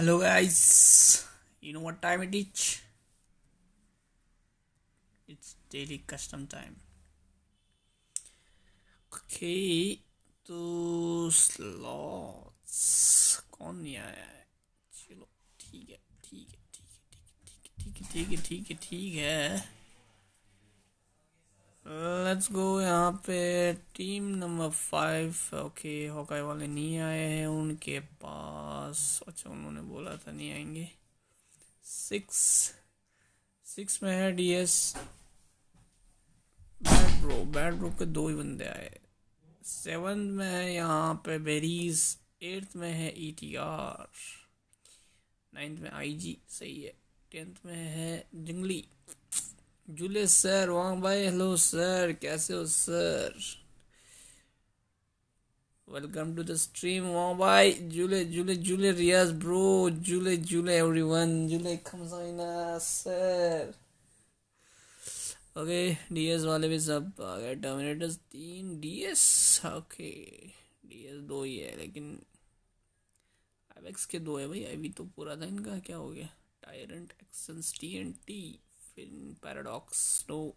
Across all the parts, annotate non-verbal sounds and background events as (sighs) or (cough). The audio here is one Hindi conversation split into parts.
Hello guys, you know what time it is? It's daily custom time. Okay, two slots. Konya, chilo. Tiga, tiga, tiga, tiga, tiga, tiga, tiga, tiga. Let's go यहाँ पे team number five okay Hawkeye वाले नहीं आए हैं उनके पास अच्छा उन्होंने बोला था नहीं आएंगे सिक्स सिक्स में है DS bat bro bat bro के दो ही बंदे आए सेवन में है यहाँ पे बेरीज एट्थ में है ई टी आर नाइन्थ में आई जी सही है टेंथ में है जंगली जुलेस सर वांग भाई हेलो सर कैसे हो sir welcome to the stream वांग भाई जुले जुले जुले रियाज ब्रो जुले जुले एवरीवन जुले खमसाइना सर ओके डीएस वाले भी सब आ गए टर्मिनेटर्स तीन डीएस ओके डीएस दो ही है लेकिन आईवेक्स के दो है भाई अभी तो पूरा था इनका क्या हो गया टायरेंट एक्सेंस T and T in Paradox. No.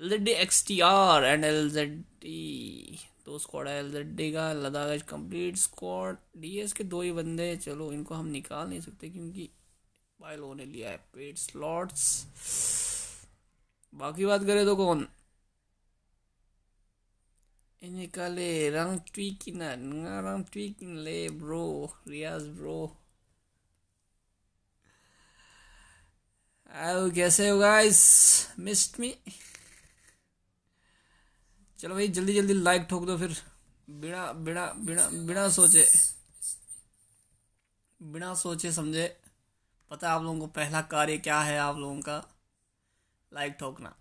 LZD XTR and LZD दो स्क्वाड है एलजेडी का Ladakh Ladakh complete squad DS के दो ही बंदे हैं चलो इनको हम निकाल नहीं सकते क्योंकि भाई लोगों ने लिया है पेड स्लॉट्स बाकी बात करें तो कौन निकाले रंग ट्वीकिन रंग ट्वीक ले ब्रो रियाज ब्रो आओ कैसे हो गाइस मिस्ड मी चलो भाई जल्दी जल्दी लाइक ठोक दो फिर बिना बिना बिना बिना सोचे बिना सोचे समझे पता आप लोगों को पहला कार्य क्या है आप लोगों का लाइक ठोकना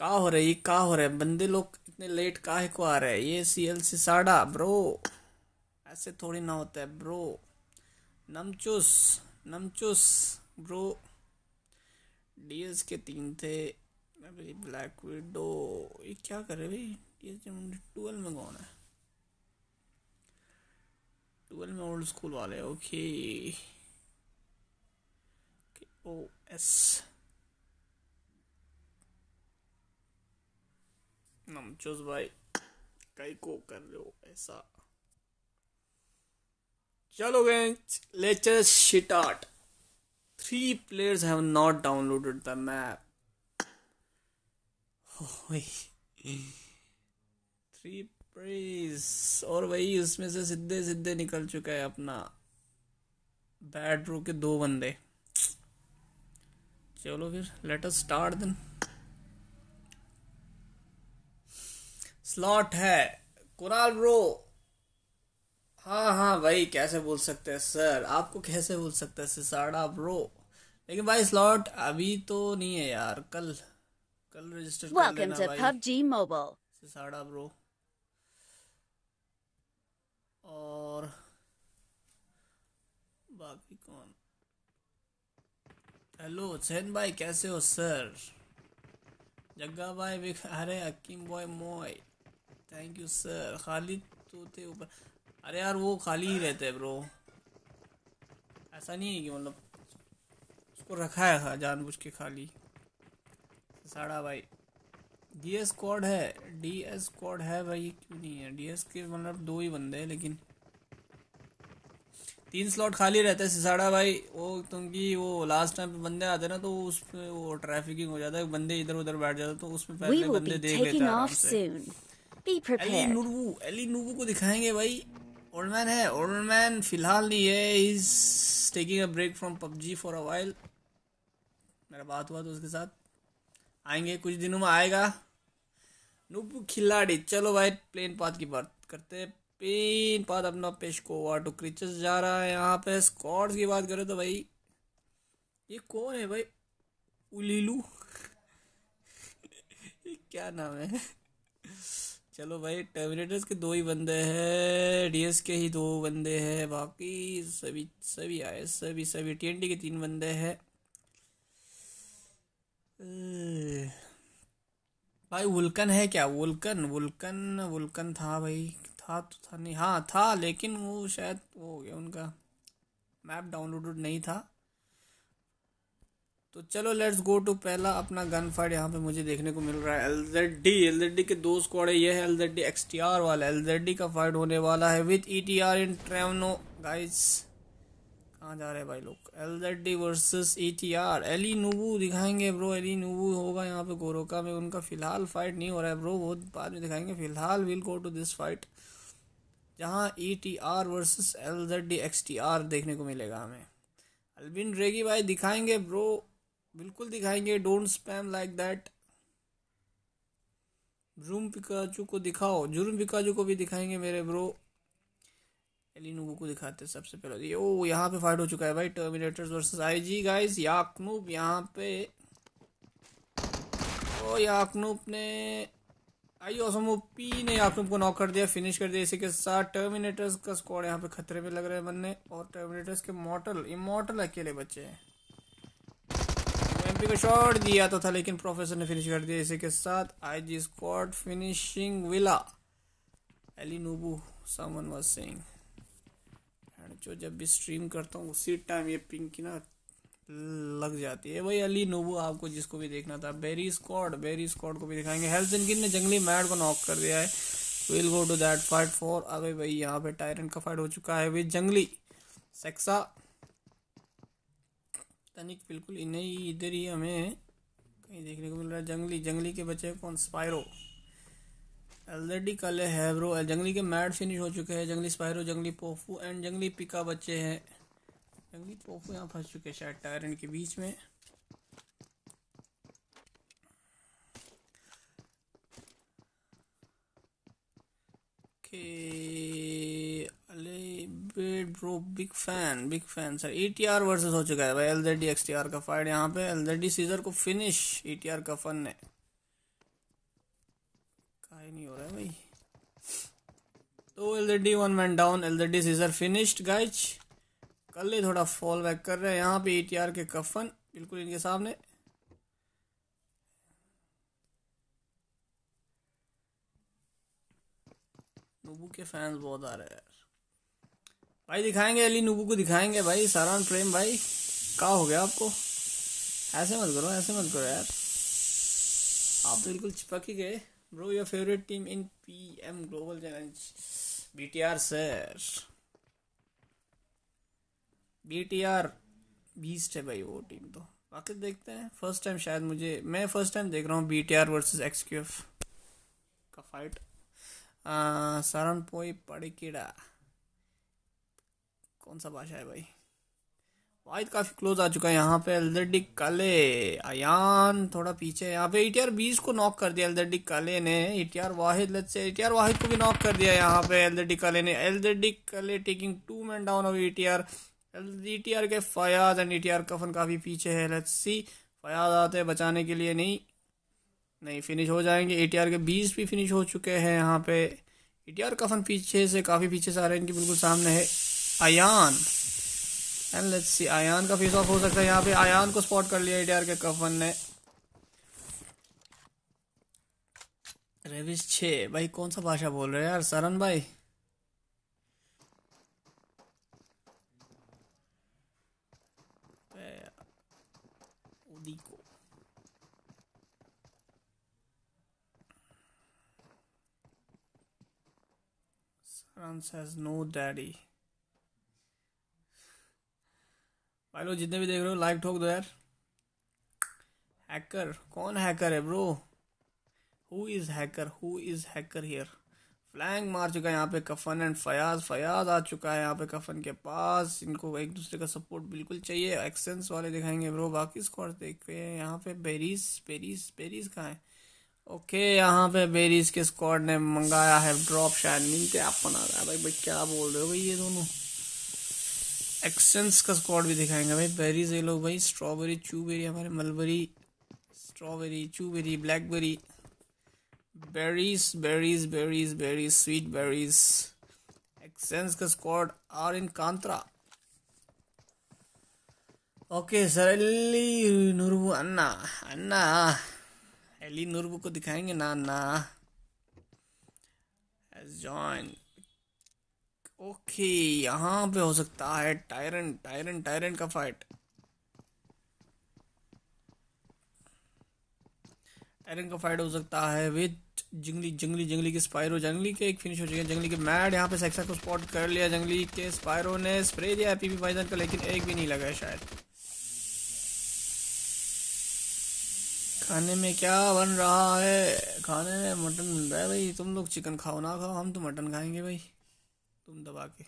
का हो ये का हो रहा है बंदे लोग इतने लेट काहे को आ रहे हैं ये सी एल सी साढ़ा ब्रो ऐसे थोड़ी ना होता है ब्रो नमचुस नमचुस ब्रो डीएस के तीन थे अभी ब्लैक विडो ये क्या कर रहे भाई डीएस ट्वेल्व में कौन है ट्वेल्व में ओल्ड स्कूल वाले ओके ओ एस नमचुस भाई कई को कर रहे हो ऐसा चलो gents latest shit art three players have not downloaded the map three players और वही उसमें से सीधे सीधे निकल चुका है अपना बैट रो के दो बंदे चलो फिर let us start then slot है कुराल ब्रो हाँ हाँ भाई कैसे बोल सकते हैं सर आपको कैसे बोल सकते हैं सिसाड़ा ब्रो लेकिन भाई स्लॉट अभी तो नहीं है यार कल कल रजिस्टर PUBG सिसाड़ा ब्रो और बाकी कौन हेलो हुसैन भाई कैसे हो सर जग्गा भाई अरे अकीम बॉय मोय थैंक यू सर खालिद तो थे ऊपर अरे यार वो खाली ही रहते हैं ब्रो ऐसा नहीं है कि मतलब उसको रखा है जानबूझ के खाली साड़ा भाई डी एस कॉड है डी एस कॉड है भाई क्यों नहीं है डी एस के मतलब दो ही बंदे हैं लेकिन तीन स्लॉट खाली रहता है सिसाड़ा भाई वो क्योंकि वो लास्ट टाइम पे बंदे आते ना तो उसमें वो ट्रैफिकिंग हो जाता है बंदे इधर उधर बैठ जाते तो उसमें पहले बंदे देख लेते हैं एली नुबू एली नुबू को दिखाएंगे भाई ओल्ड मैन है ओल्ड मैन फिलहाल नहीं है is taking a break from PUBG for a while मेरा बात हुआ तो उसके साथ आएंगे कुछ दिनों में आएगा नुब खिलाड़ी चलो भाई प्लेन पाथ की बात करते हैं प्लेन पाथ अपना पेश को टू क्रिचर्स जा रहा है यहाँ पे स्कॉट्स की बात करें तो भाई ये कौन है भाई उलीलू (laughs) क्या नाम है चलो भाई टर्मिनेटर्स के दो ही बंदे हैं डीएस के ही दो बंदे हैं बाकी सभी सभी आए सभी सभी टीएनटी के तीन बंदे हैं भाई वुल्कन है क्या वुल्कन वुल्कन वुल्कन था भाई था तो था नहीं हाँ था लेकिन वो शायद वो हो गया उनका मैप डाउनलोडेड नहीं था तो चलो लेट्स गो टू पहला अपना गन फाइट यहाँ पे मुझे देखने को मिल रहा है L Z D L Z D के दो स्क्वाड है ये है L Z D X T R वाला एल जेड डी का फाइट होने वाला है with E T R in ट्रेवनो गाइज कहाँ जा रहे हैं भाई लोग L Z D versus E T R एली नूबू दिखाएंगे ब्रो एली नूबू होगा यहाँ पे गोरोका में उनका फिलहाल फाइट नहीं हो रहा है ब्रो वो बाद में दिखाएंगे फिलहाल will go to this fight जहाँ E T R versus L Z D X T R देखने को मिलेगा हमें अलबिन रेगी भाई दिखाएंगे ब्रो बिल्कुल दिखाएंगे don't spam like that Zoom Pikachu को दिखाओ जुर्म पिकाचू को भी दिखाएंगे मेरे ब्रो एलिनोबो को दिखाते सबसे पहले ये ओ यहाँ पे फाइट हो चुका है भाई टर्मिनेटर्स वर्सेस आईजी गाइस याकनूप यहाँ पे ओ याकनूप ने आई ओसमो पी ने याकनूप को नॉक कर दिया फिनिश कर दिया इसी के साथ टर्मिनेटर्स का स्कॉड यहाँ पे खतरे में लग रहा है बनने और टर्मिनेटर्स के मॉटल इमोटल अकेले बच्चे हैं एमपी को शॉट दिया तो था लेकिन प्रोफेसर ने फिनिश कर दिया इसी के साथ आई जी स्कॉट फिनिशिंग विला एली नूबू समन वाज सिंह जो जब भी स्ट्रीम करता हूँ उसी टाइम ये पिंक की ना लग जाती है भाई अली नोबू आपको जिसको भी देखना था बेरी स्कॉड बेरी स्कॉड को भी दिखाएंगे हेल्थ हेल्सिनकिन ने जंगली मैड को नॉक कर दिया है will go to that fight for अरे भाई यहाँ पे टायरेंट का फाइट हो चुका है वे जंगली सेक्सा तनिक बिल्कुल नहीं इधर ही हमें कहीं देखने को मिल रहा है जंगली जंगली के बच्चे कौन स्पायरो ऑलरेडी काले हैब्रो जंगली के मैड फिनिश हो चुके हैं जंगली स्पायरो जंगली पोफू एंड जंगली पिका बच्चे हैं जंगली पोफू यहाँ फंस चुके हैं शायद टायर के बीच में के bro big fan big fan sir E T R versus हो चुका है भाई L Z D X T R का फाइट यहाँ पे एल जेड डी सीजर को फिनिश ई टी आर का फन ने का ही नहीं हो रहा है भाई तो L Z D one man down L Z D Caesar finished guys कल ही थोड़ा फॉल बैक कर रहे हैं यहाँ पे ई टी आर के कफन बिल्कुल इनके सामने नोबू के फैंस बहुत आ रहे हैं भाई दिखाएंगे अली नूबू को दिखाएंगे भाई सारान प्रेम भाई का हो गया आपको ऐसे मत करो ऐसे मत करो यार आप तो बिल्कुल चिपक ही गए bro your favourite team in PM global challenge B T R sir BTR beast है भाई वो टीम तो बाकी देखते हैं फर्स्ट टाइम शायद मुझे मैं फर्स्ट टाइम देख रहा हूँ बी टी आर वर्सेज एक्सक्यूफ का फाइट सारण पोई पड़कीड़ा कौन सा बादशाह है भाई वाहिद काफ़ी क्लोज आ चुका है यहाँ पे एल्दरडी काले अयान थोड़ा पीछे यहाँ पे एटीआर e बीस को नॉक कर दिया एल्दरडी काले ने ATR Wahid let's see ATR Wahid को भी नॉक कर दिया यहाँ पे एल्दरडी काले ने एल्दरडी काले taking two man down of ATR ATR के फयाज एंड एटीआर कफन काफ़ी पीछे है लेट्स सी फयाज आते हैं बचाने के लिए नहीं नहीं फिनिश हो जाएंगे एटीआर e के बीस भी फिनिश हो चुके हैं यहाँ पे एटीआर e कफन पीछे से काफ़ी पीछे से आ रहे हैं इनके बिल्कुल सामने है Ayan and let's see Ayan का फेस ऑफ हो सकता है यहाँ पे आयान को स्पॉट कर लिया एडीआर के कफन ने रेविस छे भाई कौन सा भाषा बोल रहे हैं यार सरन भाई Says no daddy. भाई लोग जितने भी देख रहे हो लाइक ठोक दो यार हैकर कौन हैकर है bro who is hacker who is hacker here flank मार चुका है यहाँ पे कफन एंड फयाज फयाज आ चुका है यहाँ पे कफन के पास इनको एक दूसरे का सपोर्ट बिल्कुल चाहिए एक्सेंस वाले दिखाएंगे ब्रो बाकी स्क्वाड देखते हैं यहाँ पे बेरीज बेरीज बेरीज कहाँ है ओके यहाँ पे बेरीज के स्कॉड ने मंगाया है ड्रॉप शायद मिलते आप बना रहा है भाई भाई क्या बोल रहे हो भाई ये दोनों एक्सेंस का स्क्वाड भी दिखाएंगे भाई बेरीज ये लोग भाई स्ट्रॉबेरी चूबेरी हमारे मलबरी स्ट्रॉबेरी चूबेरी blackberry berries berries berries berries sweet berries एक्सेंस का स्क्वाड आर इन कांतरा ओके सर एली नूरबू अन्ना अन्ना एली नूरबू को दिखाएंगे ना अन्ना ಜಾಯ್ನ್ ओके यहां पे हो सकता है टायरन टायरन टायरन का फाइट टायरन का फाइट हो सकता है विद जंगली जंगली जंगली के स्पायरो जंगली के एक फिनिश हो चुके हैं जंगली के मैड यहाँ पे सेक्सा को स्पॉट कर लिया जंगली के स्पायरो ने स्प्रे दिया है पीपी पाइजन का लेकिन एक भी नहीं लगा है शायद खाने में क्या बन रहा है खाने में मटन बन रहा है भाई तुम लोग चिकन खाओ ना खाओ हम तो मटन खाएंगे भाई तुम दबा के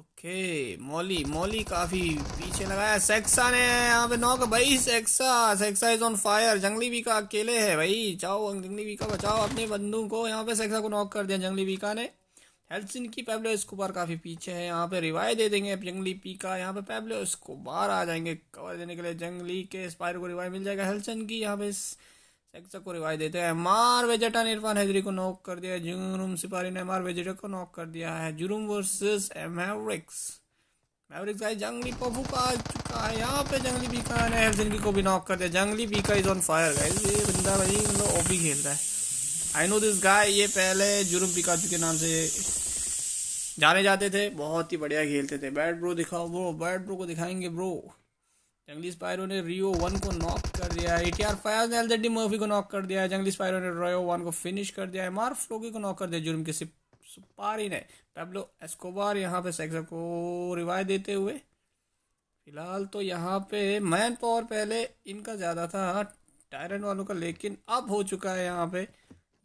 ओके मौली मौली काफी पीछे लगाया सेक्सा ने यहाँ पे नौ का भाई सेक्सा सेक्सा इज ऑन फायर जंगली बीका अकेले है भाई जाओ जंगली बीका बचाओ अपने बंदूक को यहाँ पे सेक्सा को नॉक कर दिया जंगली बीका ने हेल्सिन की पैब्लो स्कोबार काफ़ी पीछे है यहाँ पे रिवाइव दे देंगे जंगली पीका यहाँ पे पैब्लो स्कोबार आ जाएंगे कवर देने के लिए जंगली के स्पायर को रिवाइव मिल जाएगा हेल्सन की यहाँ पे को रिवाइव देते हैं वेजेटा ने इरफान हैदरी को नॉक कर दिया ने वेजेटा को नॉक कर दिया है वर्सेस मैवरिक्स मैवरिक्स जंगली पफू का आ चुका है यहाँ पे जंगली बीका ने हेलसिंकी को भी नॉक कर दिया जंगली बीका इज ऑन फायर गाइस ये बंदा भाई ओपी खेल रहा है आई नो दिस गाय ये पहले जुरूम बीका के नाम से जाने जाते थे बहुत ही बढ़िया खेलते थे बैट ब्रो दिखाओ ब्रो बैट ब्रो को दिखाएंगे ब्रो जंगली स्पायरो ने रियो वन को नॉक कर दिया है एटीआर फयाज ने एलजेडी मर्फी को नॉक कर दिया है जंगली स्पायरो ने रियो वन को फिनिश कर दिया है मार फ्लोगी को नॉक कर दिया जुर्म के सुपारी ने पेब्लो एस्कोबार यहाँ पे सेक्सर को रिवाय देते हुए फिलहाल तो यहाँ पे मैन पावर पहले इनका ज़्यादा था टायरन वालों का लेकिन अब हो चुका है यहाँ पे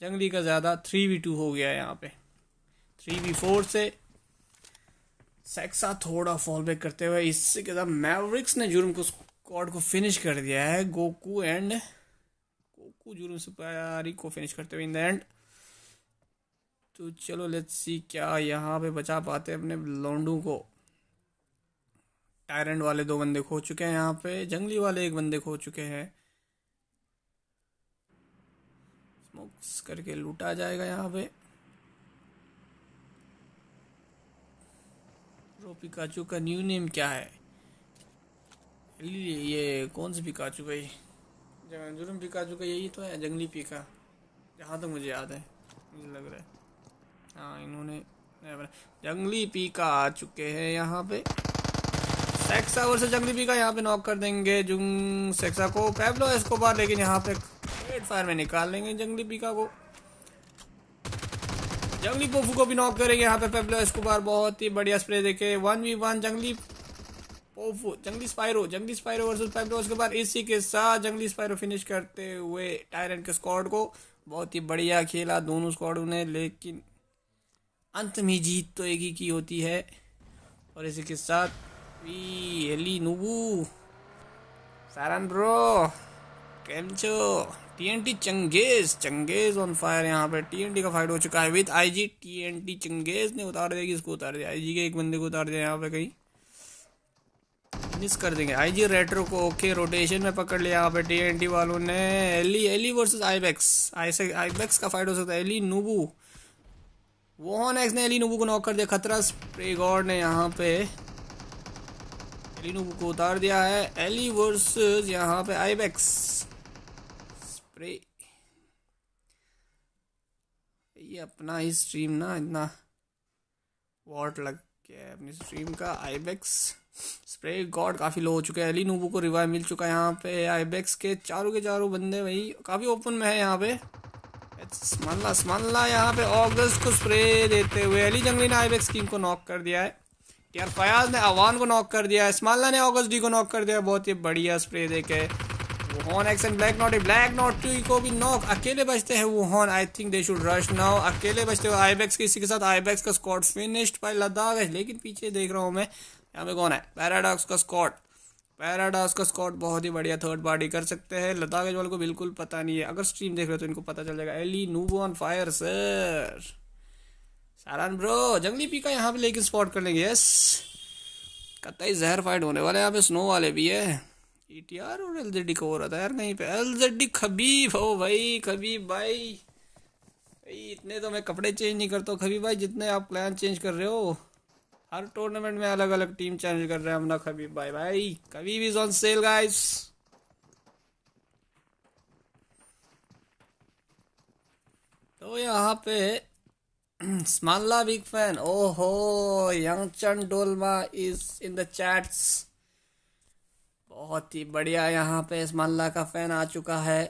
जंगली का ज़्यादा थ्री वी टू हो गया है यहाँ पे थ्री वी फोर से सेक्सा थोड़ा फॉल बैक करते हुए इससे के साथ मैवरिक्स ने जुर्म को स्क्वाड को फिनिश कर दिया है गोकू एंड गोकू जुर्म सुपारी को फिनिश करते हुए इन द एंड तो चलो लेट्स सी क्या यहाँ पे बचा पाते हैं अपने लोंडू को टायरेंट वाले दो बंदे खो चुके हैं यहाँ पे जंगली वाले एक बंदे खो चुके हैं स्मोक्स करके लूटा जाएगा यहाँ पे प्रो पिकाचू का न्यू नेम क्या है ये कौन सा पिकाचू का ये जुर्म पिकाचू का यही तो है जंगली पिका जहाँ तक तो मुझे याद है मुझे लग रहा है हाँ इन्होंने जंगली पीका आ चुके हैं यहाँ पे सेक्सा से जंगली पीका यहाँ पे नॉक कर देंगे जुंग सेक्सा को इसको बार लेकिन यहाँ पे फायर में निकाल लेंगे जंगली पीका को जंगली पोफू को भी नॉक करेंगे यहाँ पे पेब्लो एस्कोबार बहुत ही बढ़िया स्प्रे देखे वन वी वन जंगली पोफू जंगली स्पायरो जंगली स्पायरो वर्सेस पेब्लो एस्कोबार इसी के साथ जंगली स्पायरो फिनिश करते हुए टायरेंट के स्क्वाड को बहुत ही बढ़िया खेला दोनों स्क्वाडों ने लेकिन अंत में जीत तो एक ही की होती है और इसी के साथ एली नुबू सारन ब्रो कैमचो टीएनटी चंगेज चंगेज ऑन फायर यहाँ पे टीएनटी का फाइट हो चुका है विद आईजी टीएनटी चंगेज ने उतार दिया किसको उतार दिया आईजी के एक बंदे को उतार दिया यहाँ पे कहीं मिस कर देंगे आईजी रेट्रो को ओके रोटेशन में पकड़ लिया यहाँ पे टीएनटी वालों ने एली एली वर्सेस आईबैक्स आईबैक्स का फाइट हो सकता है एली नूबू वोहन एक्स ने एली नूबू को नॉक कर दिया खतरा स्प्रेगॉड ने यहाँ पे एली नूबू को उतार दिया है एली वर्सेस यहाँ पे आईबैक्स स्प्रे रे ये अपना ही स्ट्रीम ना इतना वॉट लग गया है अपनी स्ट्रीम का आईबेक्स स्प्रे गॉड काफ़ी लो हो चुका है अली नूबू को रिवाइव मिल चुका है यहाँ पे आईबेक्स के चारों के चारों बंदे भाई काफ़ी ओपन में है यहाँ पे स्मल्ला स्मल्ला यहाँ पे ऑगस्ट को स्प्रे देते हुए अली जंगली ने आईबेक्स टीम को नॉक कर दिया है यार फयाज ने अवान को नॉक कर दिया है स्माला ने ऑगस्ट डी को नॉक कर दिया बहुत ही बढ़िया स्प्रे दे के वुहान एक्सन black knight black knight two को भी नॉक अकेले बचते हैं वो हॉन I think they should rush now अकेले बचते हुए आईबैक्स के इसी के साथ आईबैक्स का स्कॉट फिनिश्ड बाय लद्दाख है लेकिन पीछे देख रहा हूँ मैं यहाँ पे कौन है पैराडॉक्स का स्कॉट पैराडॉक्स का स्कॉट बहुत ही बढ़िया थर्ड पार्टी कर सकते हैं लद्दाख वाले को बिल्कुल पता नहीं है अगर स्ट्रीम देख रहे हो तो इनको पता चल जाएगा एली नूबो ऑन फायर सर सारान ब्रो जंगली पी का यहाँ पे लेकिन स्पॉट कर लेंगे यस कतई जहर फाइट होने वाले यहाँ पे स्नो वाले भी है ईटीआर e और एलजेडी को हो रहा था यार कहीं पे एलजेडी खबीब हो भाई खबीब भाई भाई इतने तो मैं कपड़े चेंज नहीं करता खबीब भाई जितने आप प्लान चेंज कर रहे हो हर टूर्नामेंट में अलग अलग टीम चेंज कर रहे हैं अपना खबीब भाई भाई Khabib is on sale guys तो यहाँ पे स्मला बिग फैन ओहो Yang Chand Dolma is in the chats बहुत ही बढ़िया यहाँ पे इस मल्ला का फैन आ चुका है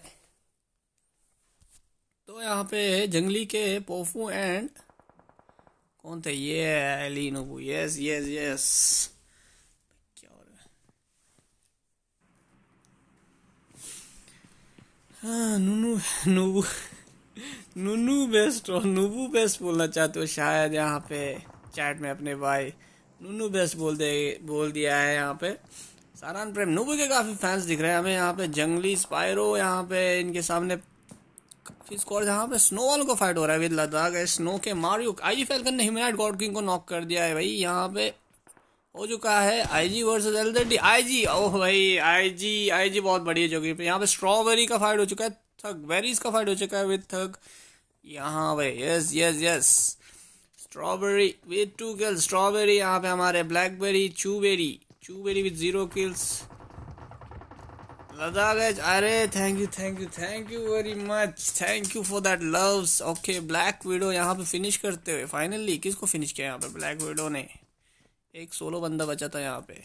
तो यहाँ पे जंगली के पोफू एंड कौन थे ये एलिनोबू यस यस यस क्या हो रहा है नूनू नूनू बेस्ट और नुबू बेस्ट बोलना चाहते हो शायद यहाँ पे चैट में अपने भाई नूनू बेस्ट बोल दे बोल दिया है यहाँ पे सारान प्रेम नूबू के काफ़ी फैंस दिख रहे हैं हमें यहाँ पे जंगली स्पायरो यहाँ पे इनके सामने काफ़ी स्कोर जहाँ पे वाल को फाइट हो रहा है विद लद्दाख स्नो के मारियो आई जी फैलकर ने हिमनाइट गॉड किंग को नॉक कर दिया है भाई यहाँ पे हो चुका है I G versus L D I G oh भाई आई जी आई जी बहुत बढ़िया जो पे यहाँ पे स्ट्रॉबेरी का फाइट हो चुका है थक बेरीज का फाइट हो चुका है विद थक यहाँ पे yes yes yes strawberry with two girl strawberry यहाँ पे हमारे ब्लैकबेरी चूबेरी Chuberi with zero kills. Ladakh is अरे thank you thank you thank you very much thank you for that loves okay black widow यहाँ पे finish करते हुए finally किसको finish किया यहाँ पे black widow ने एक सोलो बंदा बचा था यहाँ पे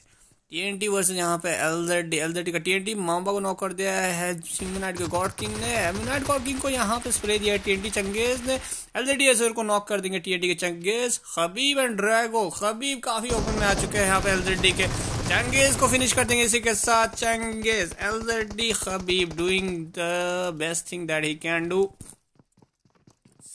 टी वर्सेस यहाँ पे एलजेडी एलजेडी का टीएनटी मामा को नॉक कर दिया है सिमुनाइट के गॉड किंग ने एमुनाइट गॉड किंग को यहाँ पे स्प्रे दिया है टीएनटी चंगेज ने एलजेडी एसर को नॉक कर देंगे टीएनटी के चंगेज खबीब एंड ड्रैगो खबीब काफी ओपन में आ चुके हैं यहाँ पे एलजेडी के चंगेज को फिनिश कर देंगे इसी के साथ चंगेज LZD Khabib doing the best thing that he can do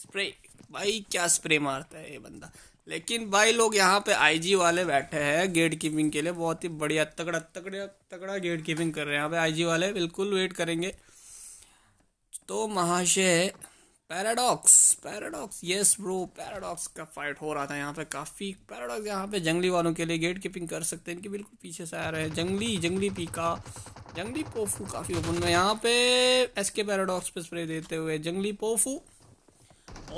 spray भाई क्या स्प्रे मारता है ये बंदा लेकिन भाई लोग यहाँ पे आईजी वाले बैठे हैं गेट कीपिंग के लिए बहुत ही बढ़िया तगड़ा तगड़ा तगड़ा गेट कीपिंग कर रहे हैं यहाँ पे आईजी वाले बिल्कुल वेट करेंगे तो महाशय Paradox Paradox yes bro Paradox का फाइट हो रहा था यहाँ पे काफ़ी पैराडॉक्स यहाँ पे जंगली वालों के लिए गेट कीपिंग कर सकते हैं इनके बिल्कुल पीछे से आ रहे हैं जंगली जंगली पीका जंगली पोफू काफ़ी ओपन में यहाँ पे एस के पैराडॉक्स पे स्प्रे देते हुए जंगली पोफू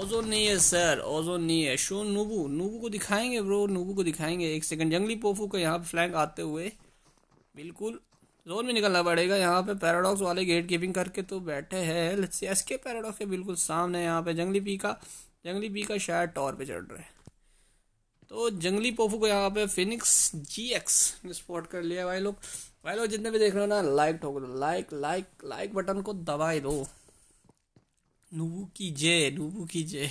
ओजोन नहीं है सर ओजोन नहीं है शो नूबू नूबू को दिखाएंगे ब्रो नूबू को दिखाएंगे एक सेकंड जंगली पोफू का यहाँ फ्लैंक आते हुए बिल्कुल जोन में निकलना पड़ेगा यहाँ पे पैराडॉक्स वाले गेट कीपिंग करके तो बैठे है एस के पैराडॉक्स के बिल्कुल सामने यहाँ पे जंगली पी का जंगली पी का शायद टॉर पे चढ़ रहे तो जंगली पोफू को यहाँ पे फिनिक्स जी एक्स ने स्पॉट कर लिया भाई लोग भाई लोग जितने भी देख रहे हो ना लाइक ठोक दो लाइक लाइक लाइक बटन को दबाए दो నువ్వు కి జే నువ్వు కి జే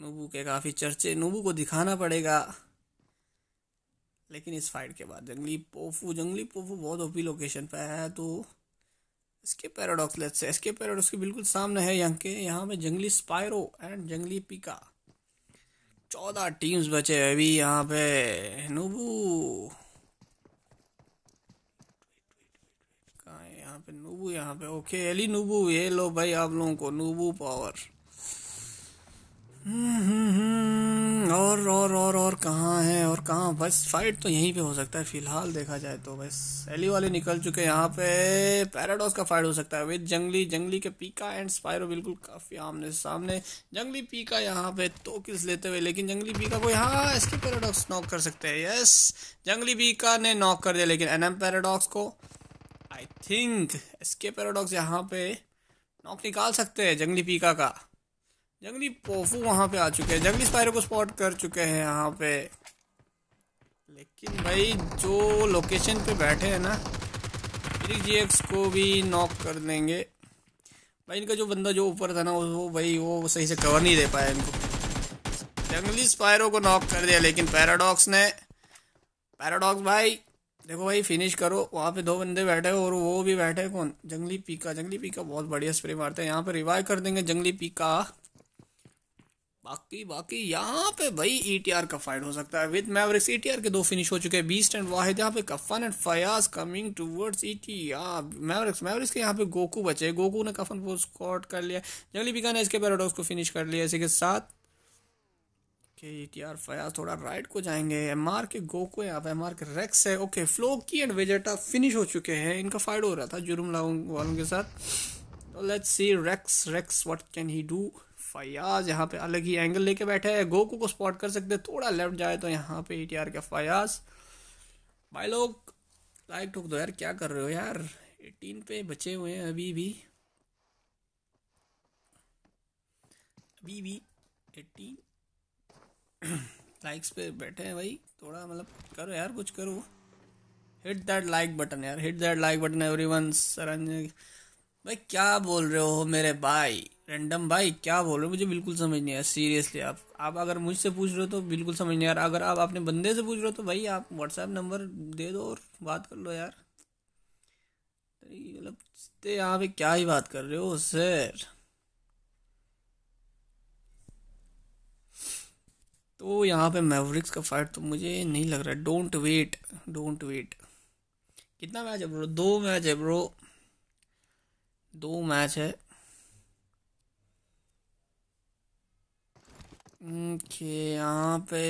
नूबू के काफ़ी चर्चे नूबू को दिखाना पड़ेगा लेकिन इस फाइट के बाद जंगली पोफू जंगली पोफू बहुत ओपी लोकेशन पे है तो इसके पैराडॉक्स लेट्स है इसके पैराडॉक्स के बिल्कुल सामने है यहाँ के यहाँ पे जंगली स्पायरो एंड जंगली पिका चौदह टीम्स बचे अभी यहाँ पे नूबू नूबू यहाँ पे ओके एली नूबू ये लो भाई आप लोगों को नूबू पावर हम्म, हम्म, हम्म, और और और और कहाँ है और कहाँ बस फाइट तो यहीं पे हो सकता है फिलहाल देखा जाए तो बस एली वाले निकल चुके हैं यहाँ पे पैराडोस का फाइट हो सकता है विद जंगली जंगली के पीका एंड स्पायरो बिल्कुल काफ़ी आमने सामने जंगली पीका यहाँ पे तो किस लेते हुए लेकिन जंगली पीका को यहाँ इसके पैराडॉक्स नॉक कर सकते हैं यस जंगली पीका ने नॉक कर दिया लेकिन एन एम पैराडॉक्स को आई थिंक एसके पैराडॉक्स यहाँ पे नॉक निकाल सकते हैं जंगली पीका का जंगली पोफू वहाँ पे आ चुके हैं जंगली स्पायरों को स्पॉट कर चुके हैं यहाँ पे लेकिन भाई जो लोकेशन पे बैठे हैं ना जी को भी नॉक कर देंगे भाई इनका जो बंदा जो ऊपर था ना वो भाई वो सही से कवर नहीं दे पाया इनको जंगली स्पायरों को नॉक कर दिया लेकिन पैराडॉक्स ने पैराडॉक्स भाई देखो भाई फिनिश करो वहाँ पे दो बंदे बैठे हो और वो भी बैठे कौन जंगली पीका जंगली पीका बहुत बढ़िया स्प्रे मारते हैं यहाँ पे रिवाइव कर देंगे जंगली पीका बाकी बाकी यहाँ पे भाई ईटीआर e का फाइट हो सकता है विद मैवरिक्स ईटीआर के दो फिनिश हो चुके हैं बीस्ट एंड वाहिद यहाँ पे कफन and Fayaz coming towards ETR Mavericks Mavericks के यहाँ पे गोकू बचे गोकू ने कफन को स्कॉट कर लिया जंगली पीका ने इसके पैराडॉक्स को फिनिश कर लिया इसी के साथ ओके okay, यार फयाज थोड़ा राइट को जाएंगे एम आर के गो को यहाँ पे एम आर के रेक्स है ओके फ्लो की एंड वेजेटा फिनिश हो चुके हैं इनका फाइट हो रहा था जुर्म वालों के साथ तो let's see Rex Rex what can he do Fayaz यहाँ पे अलग ही एंगल लेके बैठे हैं गोको को स्पॉट कर सकते थोड़ा लेफ्ट जाए तो यहाँ पे ई के फयाज भाई लोग लाइक ठोक दो यार क्या कर रहे हो यार एटीन पे बचे हुए हैं अभी भी अभी भी एटीन लाइक्स (clears throat) पे बैठे हैं भाई थोड़ा मतलब करो यार कुछ करो हिट दैट लाइक बटन यार hit that like button everyone सरंज भाई क्या बोल रहे हो मेरे भाई रैंडम भाई क्या बोल रहे हो मुझे बिल्कुल समझ नहीं आया सीरियसली आप आप अगर मुझसे पूछ रहे हो तो बिल्कुल समझ नहीं आ रहा अगर आप अपने बंदे से पूछ रहे हो तो भाई आप व्हाट्सएप नंबर दे दो और बात कर लो यार मतलब यहाँ पे क्या ही बात कर रहे हो सर तो यहाँ पे मेवरिक्स का फाइट तो मुझे नहीं लग रहा है डोंट वेट डोंट वेट कितना मैच है ब्रो दो मैच है ब्रो दो मैच है ओके हम्म, यहाँ पे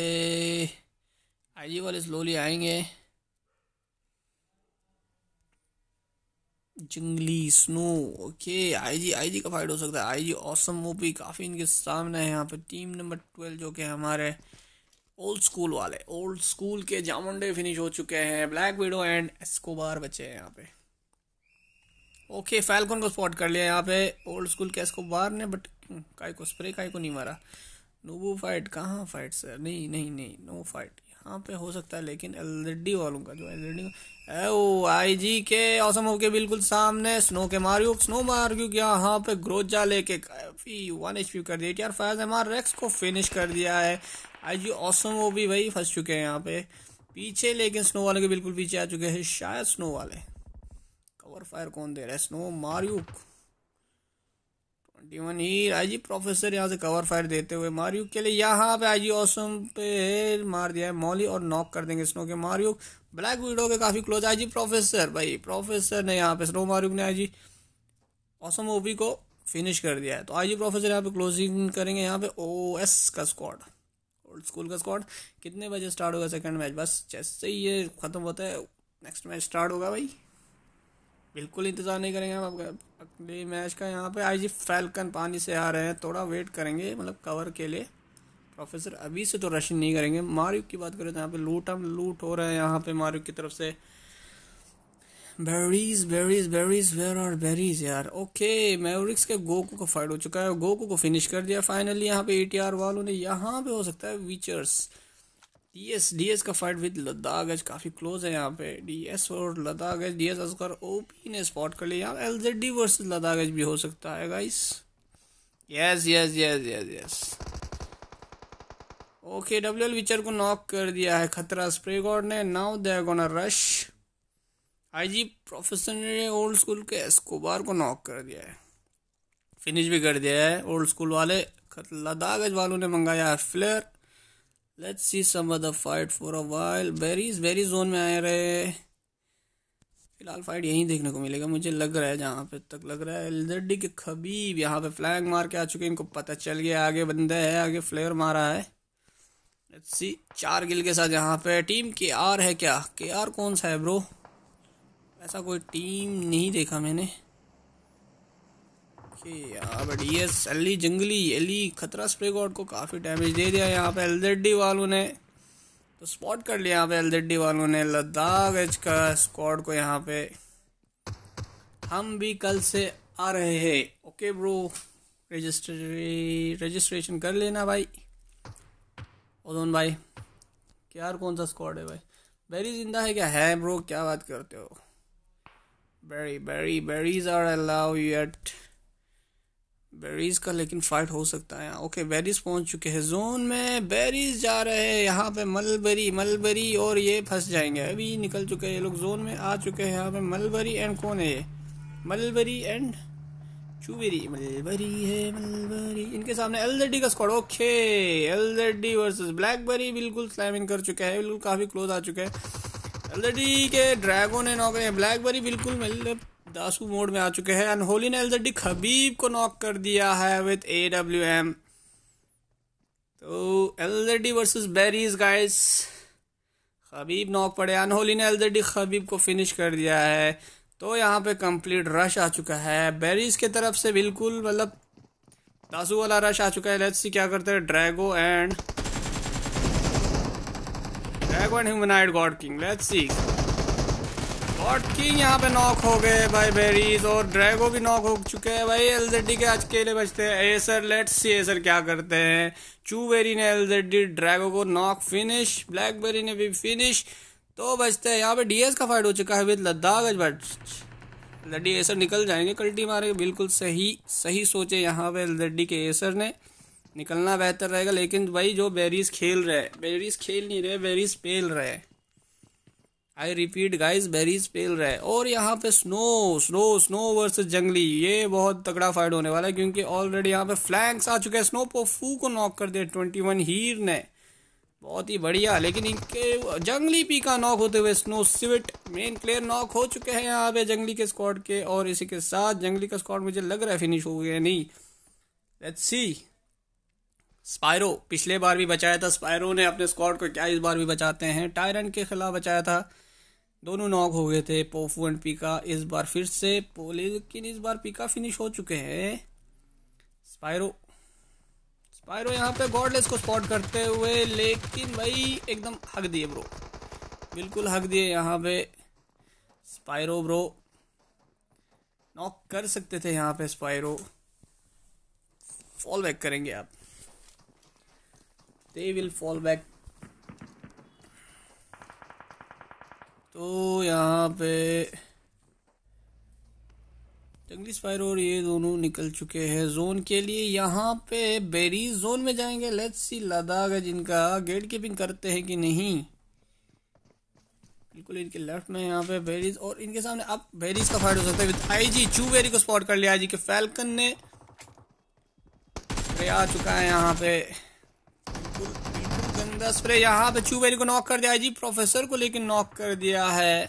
आई जी वाले स्लोली आएंगे जंगली स्नो ओके आईजी आईजी का फाइट हो सकता है आईजी ऑसम भी काफ़ी इनके सामने है यहाँ पे टीम नंबर ट्वेल्व जो कि हमारे ओल्ड स्कूल वाले ओल्ड स्कूल के जामुंडे फिनिश हो चुके हैं ब्लैक विडो एंड एस्कोबार बचे हैं यहाँ पे ओके फैल्कन को स्पॉट कर लिया यहाँ पे ओल्ड स्कूल के एस्कोबार ने बट काय को स्प्रे काय को नहीं मारा वो फाइट कहाँ फाइट सर नहीं नहीं नहीं नो फाइट यहाँ पे हो सकता है लेकिन एल वालों का जो एल ओ आई जी के ऑसम हो के बिल्कुल सामने स्नो के मारियो स्नो मारियो क्या यहाँ पे ग्रोजा लेके काफी वन एच कर दिया यार फैज एमार रेक्स को फिनिश कर दिया है आई जी ऑसम वो भी भाई फंस चुके हैं यहाँ पे पीछे लेकिन स्नो वाले के बिल्कुल पीछे आ चुके हैं शायद स्नो वाले कवर फायर कौन दे रहा है स्नो मारियो हीर ही जी प्रोफेसर यहाँ से कवर फायर देते हुए मारियो के लिए यहाँ पे आई जी ऑसम पे मार दिया है मॉली और नॉक कर देंगे स्नो के मारियो ब्लैक वीडो के काफ़ी क्लोज आई जी प्रोफेसर भाई प्रोफेसर ने यहाँ पे स्नो मारियो ने आई जी ऑसम ओबी को फिनिश कर दिया है तो आईजी प्रोफेसर यहाँ पे क्लोजिंग करेंगे यहाँ पे ओ एस का स्क्वाड ओल्ड स्कूल का स्क्वाड कितने बजे स्टार्ट होगा सेकंड मैच बस जैसे ही ये खत्म होता है नेक्स्ट मैच स्टार्ट होगा भाई बिल्कुल इंतज़ार नहीं करेंगे हम आपका अगले मैच का यहाँ पे आई जी फैल्कन पानी से आ रहे हैं थोड़ा वेट करेंगे मतलब कवर के लिए प्रोफेसर अभी से तो रशिंग नहीं करेंगे मारियो की बात करें तो यहाँ पे लूट हम लूट हो रहे हैं यहाँ पे मारियो की तरफ से berries berries berries where are berries यार ओके मेवरिक्स के गोकू को फाइट हो चुका है गोकू को फिनिश कर दिया फाइनली यहाँ पे एटीआर वालों ने यहाँ पे हो सकता है वीचर्स डीएस डीएस का फाइट विद लद्दाख एज काफ़ी क्लोज है यहाँ पे डीएस और Ladakh edge DS Asgar OP ने स्पॉट कर लिया यहाँ डी वर्स लद्दाख एज भी हो सकता है guys yes yes yes yes yes okay W L witcher को नॉक कर दिया है खतरा स्प्रे गॉड ने नाउ दे गोना रश जी प्रोफेसर ने ओल्ड स्कूल के एस्कोबार को नॉक कर दिया है फिनिश भी कर दिया है ओल्ड स्कूल वाले लद्दाख वालों ने मंगाया है flare let's see some other fight for a while berries berry zone में आए रहे फिलहाल फाइट यहीं देखने को मिलेगा मुझे लग रहा है जहाँ पे तक लग रहा है एलजेडी के खबीब यहाँ पे फ्लैग मार के आ चुके हैं इनको पता चल गया आगे बंदे है आगे फ्लेयर मारा है लेट्स सी चार गिल के साथ यहाँ पे टीम के आर है क्या के आर कौन सा है ब्रो ऐसा कोई टीम नहीं देखा मैंने बट यस अली जंगली एली खतरा स्प्रे गॉड को काफ़ी डैमेज दे दिया यहाँ पे एलजेडी वालों ने तो स्पॉट कर लिया यहाँ पे एलजेडी वालों ने लद्दाख एच का स्क्वाड को यहाँ पे हम भी कल से आ रहे हैं ओके ब्रो रजिस्ट्री रजिस्ट्रेशन कर लेना भाई ओदोन भाई क्या कौन सा स्क्वाड है भाई बेरी जिंदा है क्या है ब्रो क्या बात करते हो berry berry berries are allow at berries का लेकिन फाइट हो सकता है ओके बेरीज पहुंच चुके हैं जोन में बेरीज जा रहे हैं यहाँ पे मलबरी मलबरी और ये फंस जाएंगे अभी निकल चुके हैं ये लोग जोन में आ चुके हैं यहाँ पे मलबरी एंड कौन है ये मलबरी एंड चुबेरी मलबरी है मलबरी इनके सामने एल का squad okay versus versus blackberry बिल्कुल स्लैमिंग कर चुका है बिल्कुल काफ़ी क्लोज आ चुके हैं एलजेडी के ड्रैगन है नौकरी ब्लैकबेरी बिल्कुल मतलब दसवीं मोड में आ चुके हैं एंड होली ने एलजेडी खबीब को नॉक कर दिया है विद ए डब्ल्यू एम तो LZD versus berries guys Khabib knock पड़े एंड होली ने एलजेडी खबीब को फिनिश कर दिया है तो यहाँ पे कंप्लीट रश आ चुका है बेरीज के तरफ से बिल्कुल मतलब दासू वाला रश आ चुका है लेट्स सी क्या करते हैं Drago and Drago and humanoid god king let's see और किंग यहाँ पे नॉक हो गए भाई बेरीज और ड्रैगो भी नॉक हो चुके हैं भाई एलजेडी के आज लिए बचते हैं एसर लेट्स सी एसर क्या करते हैं चूबेरी ने एलजेडी ड्रैगो को नॉक फिनिश ब्लैकबेरी ने भी फिनिश तो बचते हैं यहाँ पे डीएस का फाइट हो चुका है with Ladakh but LZD Acer निकल जाएंगे कल्टी मारे बिल्कुल सही सही सोचे यहाँ पे एलजेडी के एसर ने निकलना बेहतर रहेगा लेकिन भाई जो बेरीज खेल रहे बेरीज खेल नहीं रहे बेरीज पेल रहे आई रिपीट गाइज बेरीज पेल रहे और यहाँ पे स्नो स्नो स्नो वर्सेस जंगली ये बहुत तगड़ा फाइट होने वाला है क्योंकि ऑलरेडी यहाँ पे फ्लैंक्स आ चुके हैं स्नो पोफू को नॉक कर दिया ट्वेंटी वन हीर ने बहुत ही बढ़िया लेकिन इनके जंगली पी का नॉक होते हुए स्नो सिविट मेन प्लेयर नॉक हो चुके हैं यहाँ पे जंगली के स्कॉड के और इसी के साथ जंगली का स्क्वाड मुझे लग रहा है फिनिश हो गया नहीं लेट्स सी स्पायरो पिछले बार भी बचाया था स्पायरो ने अपने स्कॉड को क्या इस बार भी बचाते हैं टायरन के खिलाफ बचाया था दोनों नॉक हो गए थे पोफू एंड पीका इस बार फिर से पोले लेकिन इस बार पीका फिनिश हो चुके हैं स्पायरो स्पायरो यहाँ पे गॉडलेस को स्पॉट करते हुए लेकिन भाई एकदम हक दिए ब्रो बिल्कुल हक दिए यहाँ पे स्पायरो ब्रो नॉक कर सकते थे यहाँ पे स्पायरो फॉल बैक करेंगे आप दे विल फॉल बैक तो यहाँ पे जंगली स्पायर और ये दोनों निकल चुके हैं जोन के लिए यहाँ पे बेरी जोन में जाएंगे लेट्स सी लद्दाख है जिनका गेट कीपिंग करते हैं कि नहीं बिल्कुल इनके लेफ्ट में यहाँ पे बेरीज और इनके सामने अब बेरीज का फाइट हो सकता है विद आईजी चू बेरी को स्पॉट कर लिया आईजी के फैल्कन ने आ चुका है यहाँ पे दस प्ले यहाँ पे चूबेरी को नॉक कर दिया जी प्रोफेसर को लेकिन नॉक कर दिया है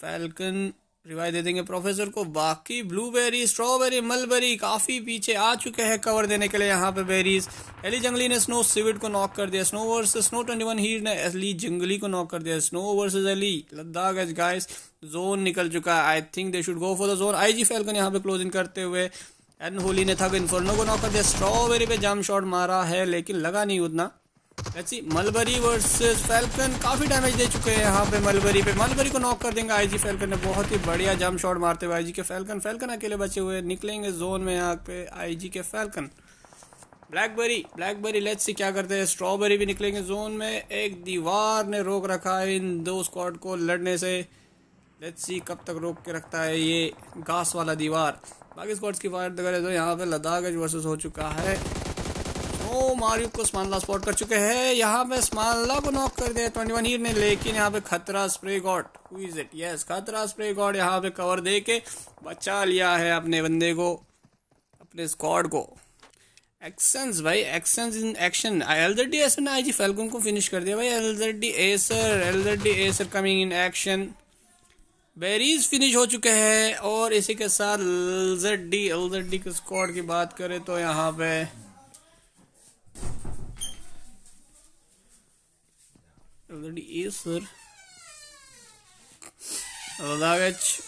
फैल्कन रिवाइव दे देंगे प्रोफेसर को बाकी ब्लूबेरी स्ट्रॉबेरी मलबेरी काफ़ी पीछे आ चुके हैं कवर देने के लिए यहाँ पे बेरीज एली जंगली ने स्नो सिविट को नॉक कर दिया snow versus snow twenty one Heer ने एली जंगली को नॉक कर दिया snow versus Ellie Ladakh edge guys zone निकल चुका है I think they should go for the zone I G falcon यहाँ पे क्लोज इन करते हुए एन होली ने था इन्फर्नो को नॉक कर दिया स्ट्रॉबेरी पे जाम शॉट मारा है लेकिन लगा नहीं उतना ऐसी मलबरी वर्सेस फैल्कन काफी डैमेज दे चुके हैं यहाँ पे मलबरी पे मलबरी को नॉक कर देंगे आईजी फैल्कन ने बहुत ही बढ़िया जम शॉट मारते हुए आईजी के फैल्कन फैल्कन अकेले बचे हुए निकलेंगे जोन में यहाँ पे आईजी के falcon blackberry blackberry let's see क्या करते हैं स्ट्रॉबेरी भी निकलेंगे जोन में एक दीवार ने रोक रखा है इन दो स्क्वाड को लड़ने से लेट्स सी कब तक रोक के रखता है ये घास वाला दीवार बाकी स्कॉट्स की फायर अगर तो यहाँ पे लद्दाख वर्सेस हो चुका है ओ तो मारियो को स्मानला स्पॉट कर चुके हैं यहाँ पे स्मानला को नॉक कर दिया ट्वेंटी वन हीर ने लेकिन यहाँ पे Khatra spray god is it yes Khatra spray god यहाँ पे कवर दे के बचा लिया है अपने बंदे को अपने स्कॉड को एक्सेंस भाई excess in action LZD Acer ने आई जी फेलकुन को फिनिश कर दिया भाई LZD Acer LZD Acer coming in action berries finish हो चुके हैं और इसी के साथ एलजेड डी के स्क्वाड की बात करें तो यहाँ पे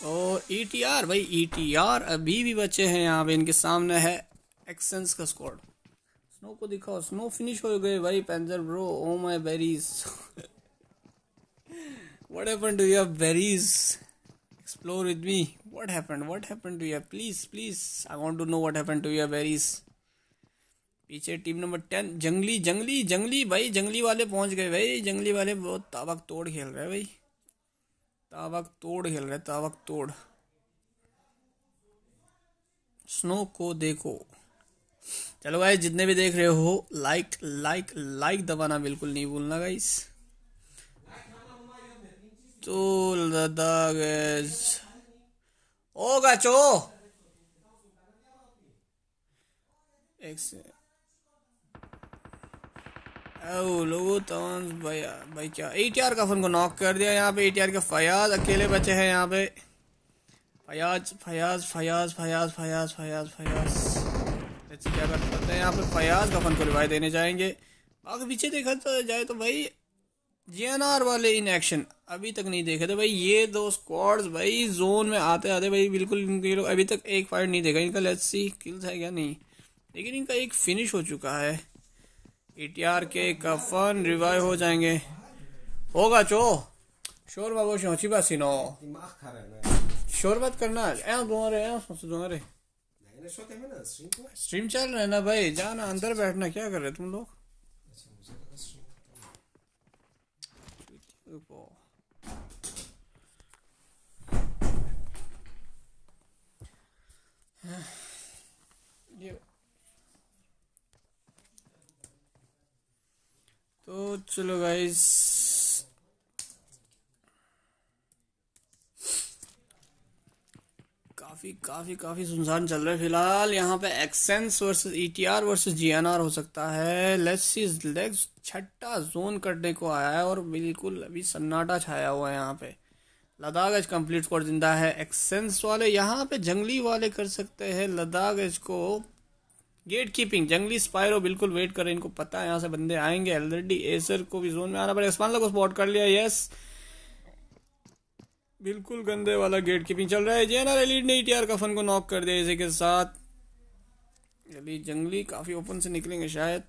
और ईटीआर e भाई ईटीआर e अभी भी बचे हैं यहाँ पे इनके सामने है एक्सेंस का स्क्वाड स्नो को दिखाओ स्नो फिनिश हो गए भाई Panzer bro oh my berries what happened berries explore with me what happened what happened to you please please i want to know what happened to your berries पीछे team number ten Jungli Jungli जंगली भाई जंगली वाले पहुंच गए भाई जंगली वाले बहुत ताबक तोड़ खेल रहे भाई ताबक तोड़ खेल रहे ताबक तोड़ स्नो को देखो चलो भाई जितने भी देख रहे हो लाइक लाइक लाइक दबाना बिल्कुल नहीं भूलना guys Tool the dog is. Oh, gacho! Oh लोगो भाई क्या ए का फ़ोन को नॉक कर दिया यहाँ पे ए के फयाज अकेले बचे हैं यहाँ पे फयाज फयाज फयाज फयाज फयाज फयाज फयाज क्या करते हैं यहाँ पे फयाज का फ़ोन को रिवाई देने जाएंगे बाकी पीछे देखा जाए तो भाई जेएनआर वाले इन एक्शन अभी तक नहीं देखे थे भाई ये दो स्क्वाड्स भाई जोन में आते आते भाई बिल्कुल इनके लोग अभी तक एक फाइट नहीं देखा इनका लेट्स सी किल्स है क्या नहीं लेकिन इनका एक फिनिश हो चुका है ईटीआर के कफन रिवाइव हो जाएंगे होगा चो शोर बाबो शोची बासी नो शोर बात करना ऐ स्ट्रीम चल रहे ना भाई जाना अंदर बैठना क्या कर रहे तुम लोग (sighs) ये तो चलो गाइस काफी काफी काफी सुनसान चल रहा है फिलहाल यहाँ पे एक्सेंस वर्सेस ईटीआर वर्सेस जीएनआर हो सकता है लेट्स लेग्स छठा जोन करने को आया है और बिल्कुल अभी सन्नाटा छाया हुआ है यहाँ पे लद्दाख एज कम्प्लीट स्क्वाड जिंदा है एक्सेंस वाले यहाँ पे जंगली वाले कर सकते हैं लद्दाख एज को गेट कीपिंग जंगली स्पायरो बिल्कुल वेट कर रहे हैं इनको पता है यहाँ से बंदे आएंगे एलरेडी एसर को भी जोन में आना पड़ेगा स्पानला को स्पॉट कर लिया यस बिल्कुल गंदे वाला गेट कीपिंग चल रहा है जेनर एलिड ने ईटीआर e कफन को नॉक कर दिया इसी के साथ जंगली काफी ओपन से निकलेंगे शायद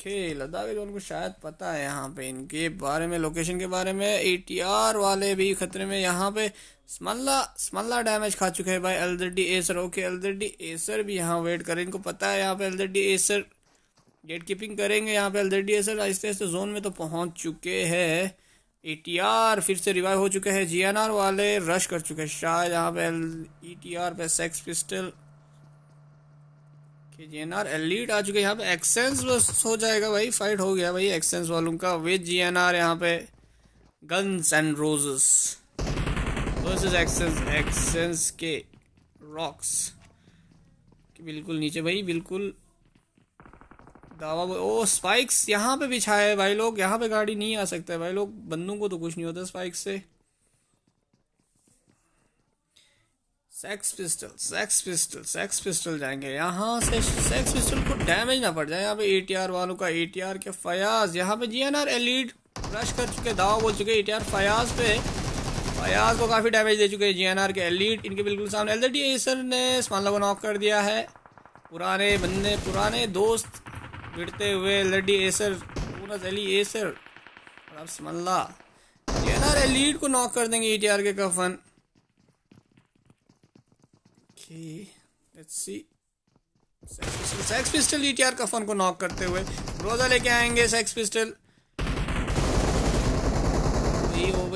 ओके लद्दाख जोन को शायद पता है यहाँ पे इनके बारे में लोकेशन के बारे में ए वाले भी खतरे में यहाँ पे स्मल्ला स्मल्ला डैमेज खा चुके हैं भाई LZD Acer okay LZD Acer भी यहाँ वेट करें इनको पता है यहाँ पे एलजेडी एसर गेट कीपिंग करेंगे यहाँ पे एलजेडी एसर आहिस्ते आहिस्ते जोन में तो पहुँच चुके हैं ए फिर से रिवाइव हो चुके हैं जी वाले रश कर चुके हैं शायद यहाँ पे एल आर e पे sex pistol G N R elite आ चुके यहाँ पे एक्सेंस बस हो जाएगा भाई फाइट हो गया भाई एक्सेंस वालों का विद जी एन आर यहाँ पे guns and roses versus excess excess के रॉक्स बिल्कुल नीचे भाई बिल्कुल दावा ओ स्पाइक्स यहाँ पे बिछाए है भाई लोग यहाँ पे गाड़ी नहीं आ सकता है भाई लोग बंदों को तो कुछ नहीं होता स्पाइक्स से sex pistol sex pistol sex pistol जाएंगे यहाँ से सेक्स पिस्टल को डैमेज ना पड़ जाए यहाँ पे एटीआर वालों का एटीआर के फयाज यहाँ पे जीएनआर एलीड रश कर चुके दावा बोल चुके एटीआर फयाज पे फयाज को काफ़ी डैमेज दे चुके हैं जीएनआर के एलीड इनके बिल्कुल सामने एल डी एसर ने स्माला को नॉक कर दिया है पुराने बंदे पुराने दोस्त भिड़ते हुए L D Acer Ali Acer और अब स्मल्ला जी एन आर एलीड को नॉक कर देंगे ई के कफन सेक्स e पिस्टल को नॉक करते हुए रोजा लेके आएंगे सेक्स पिस्टल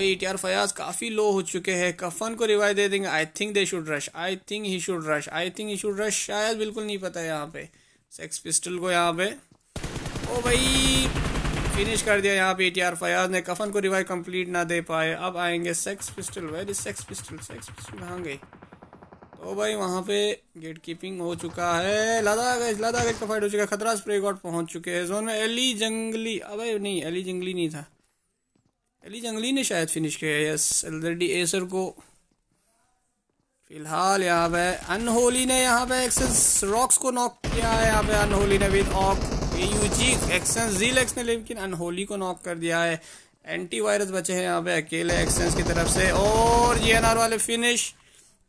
ईटीआर फयाज काफ़ी लो हो चुके हैं कफन को रिवाइव दे देंगे I think they should rush I think he should rush I think he should rush शायद बिल्कुल नहीं पता यहाँ पे सेक्स पिस्टल को यहाँ पे ओ oh, भाई फिनिश कर दिया यहाँ पे ईटीआर e फयाज ने कफन को रिवाइव कंप्लीट ना दे पाए अब आएंगे sex pistol very sex pistol sex pistol कहाँ गई ओ तो भाई वहां पे गेट कीपिंग हो चुका है लादा गज लादा गज का फाइट हो चुका है खतरा स्प्रे गॉड पहुंच चुके हैं जोन में एली जंगली अबे नहीं एली जंगली नहीं था एली जंगली ने शायद फिनिश किया यस एलरेडी एसर को फिलहाल यहाँ पे अनहोली ने यहाँ पे एक्सेस रॉक्स को नॉक किया है यहाँ पे अनहोली ने विद ऑक यूजी एक्सेंस एक्स ने लेकिन अनहोली को नॉक कर दिया है एंटी वायरस बचे हैं यहाँ पे अकेले एक्सेंस की तरफ से और ये वाले फिनिश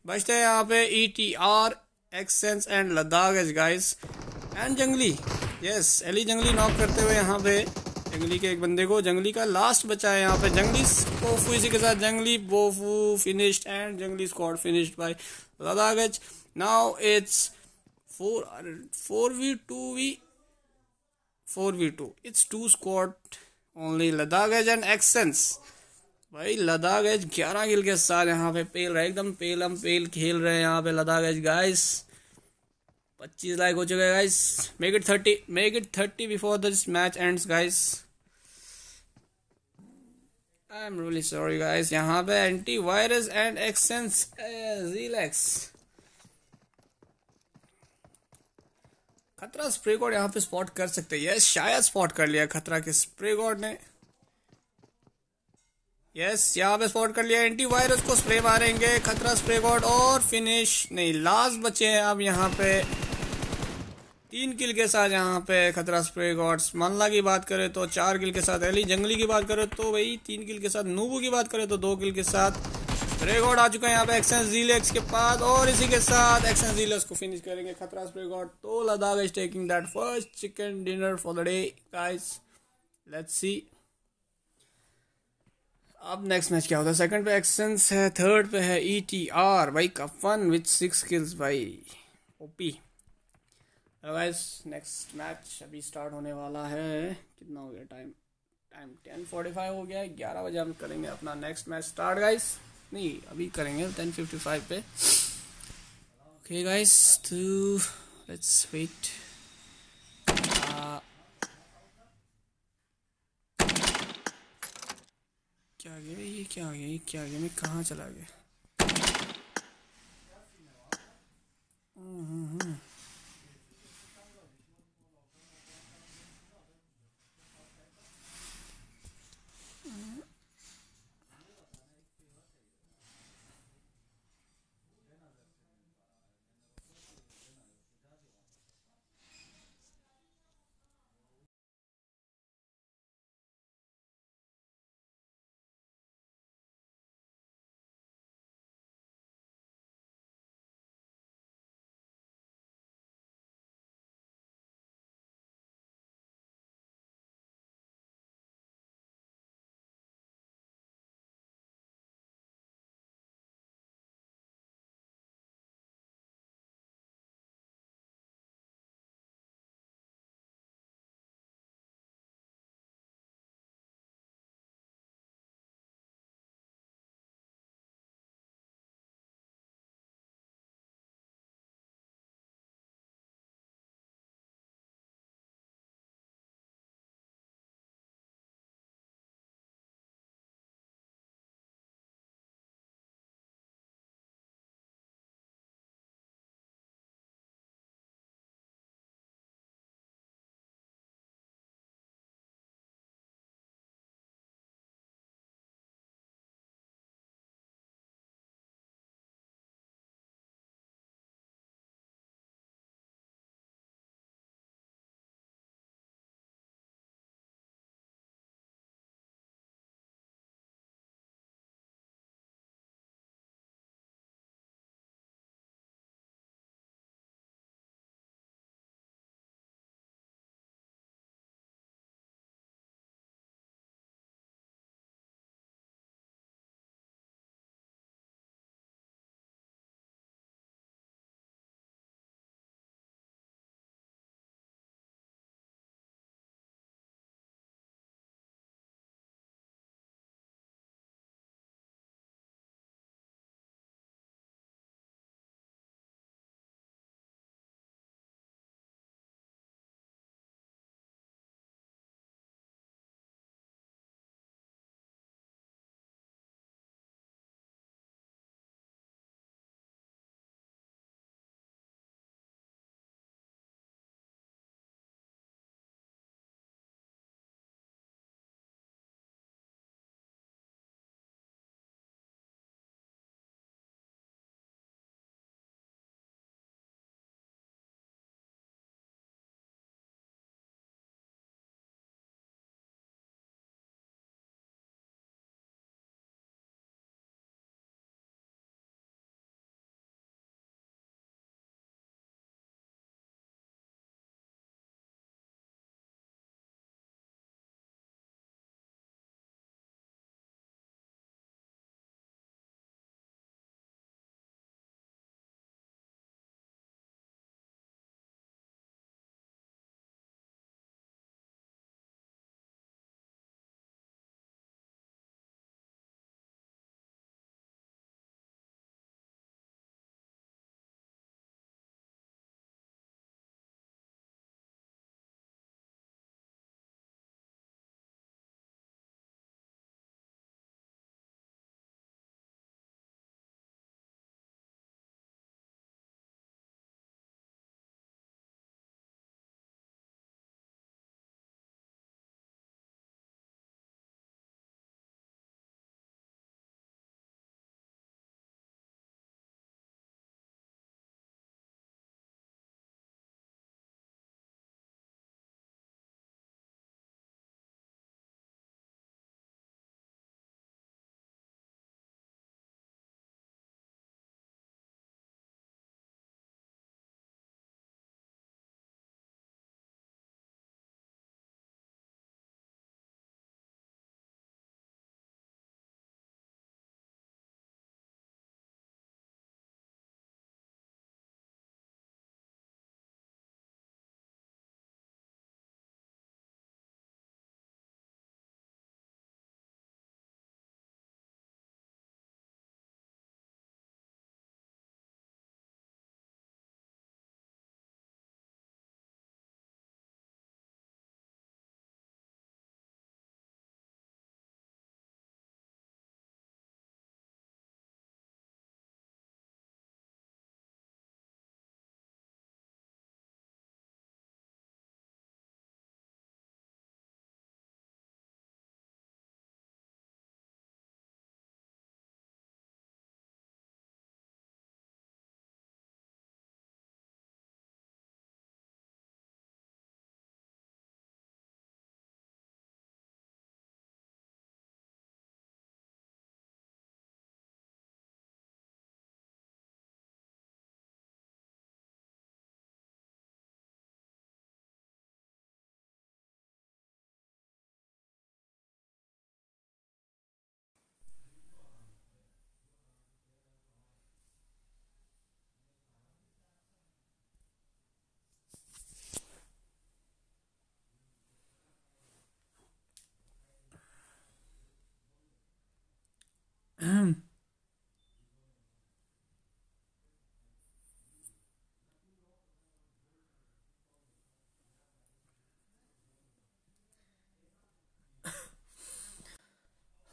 बचते हैं यहाँ पे E T R एक्सेंस and Ladakh edge guys and Jungli yes Ellie Jungli knock करते हुए यहाँ पे जंगली के एक बंदे को जंगली का लास्ट बचा है यहाँ पे जंगली बोफू इसी के साथ जंगली बोफू finished and Jungli squad finished by Ladakh edge now it's four four v two v four v two it's two squad only Ladakh and excess भाई लद्दाख एज ग्यारह किल के साथ यहाँ पे पेल रहे एकदम पेल हम पेल खेल रहे हैं यहाँ पे लद्दाख एज गाइस पच्चीस लाइक हो चुके हैं guys make it thirty make it thirty before this match ends guys I am really sorry guys यहाँ पे antivirus and excess relax Khatra spray god यहाँ पे स्पॉट कर सकते हैं यस शायद स्पॉट कर लिया खतरा के स्प्रे गॉड ने यस यहाँ पे स्पॉट कर लिया एंटी वायरस को स्प्रे मारेंगे खतरा स्प्रे गॉड और फिनिश नहीं लास्ट बचे हैं अब यहाँ पे तीन किल के साथ यहाँ पे खतरा स्प्रे गॉड्स मानला की बात करें तो चार किल के साथ एली जंगली की बात करें तो वही तीन किल के साथ नूबू की बात करें तो दो किल के साथ स्प्रे गॉड आ चुका है यहाँ पे एक्सेंस जीलेक्स के पास और इसी के साथ एक्सेंस जीलेक्स को फिनिश करेंगे खतरा स्प्रे गॉड तो Ladakh is taking that first chicken dinner for the day guys let's see अब नेक्स्ट मैच क्या होता है सेकंड पे एक्सेंस है थर्ड पे है ई टी आर भाई कफन विथ सिक्स किल्स भाई ओपी गाइस नेक्स्ट मैच अभी स्टार्ट होने वाला है कितना हो गया time time ten forty five हो गया ग्यारह बजे हम करेंगे अपना नेक्स्ट मैच स्टार्ट गाइस नहीं अभी करेंगे टेन फिफ्टी फाइव पे okay guys too let's wait क्या आ गया ये क्या आ गया ये क्या आ गया मैं कहाँ चला गया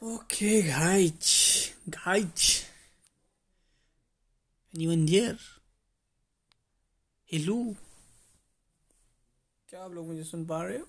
Okay, guys, guys, anyone there? Hello, क्या आप लोग मुझे सुन पा रहे हो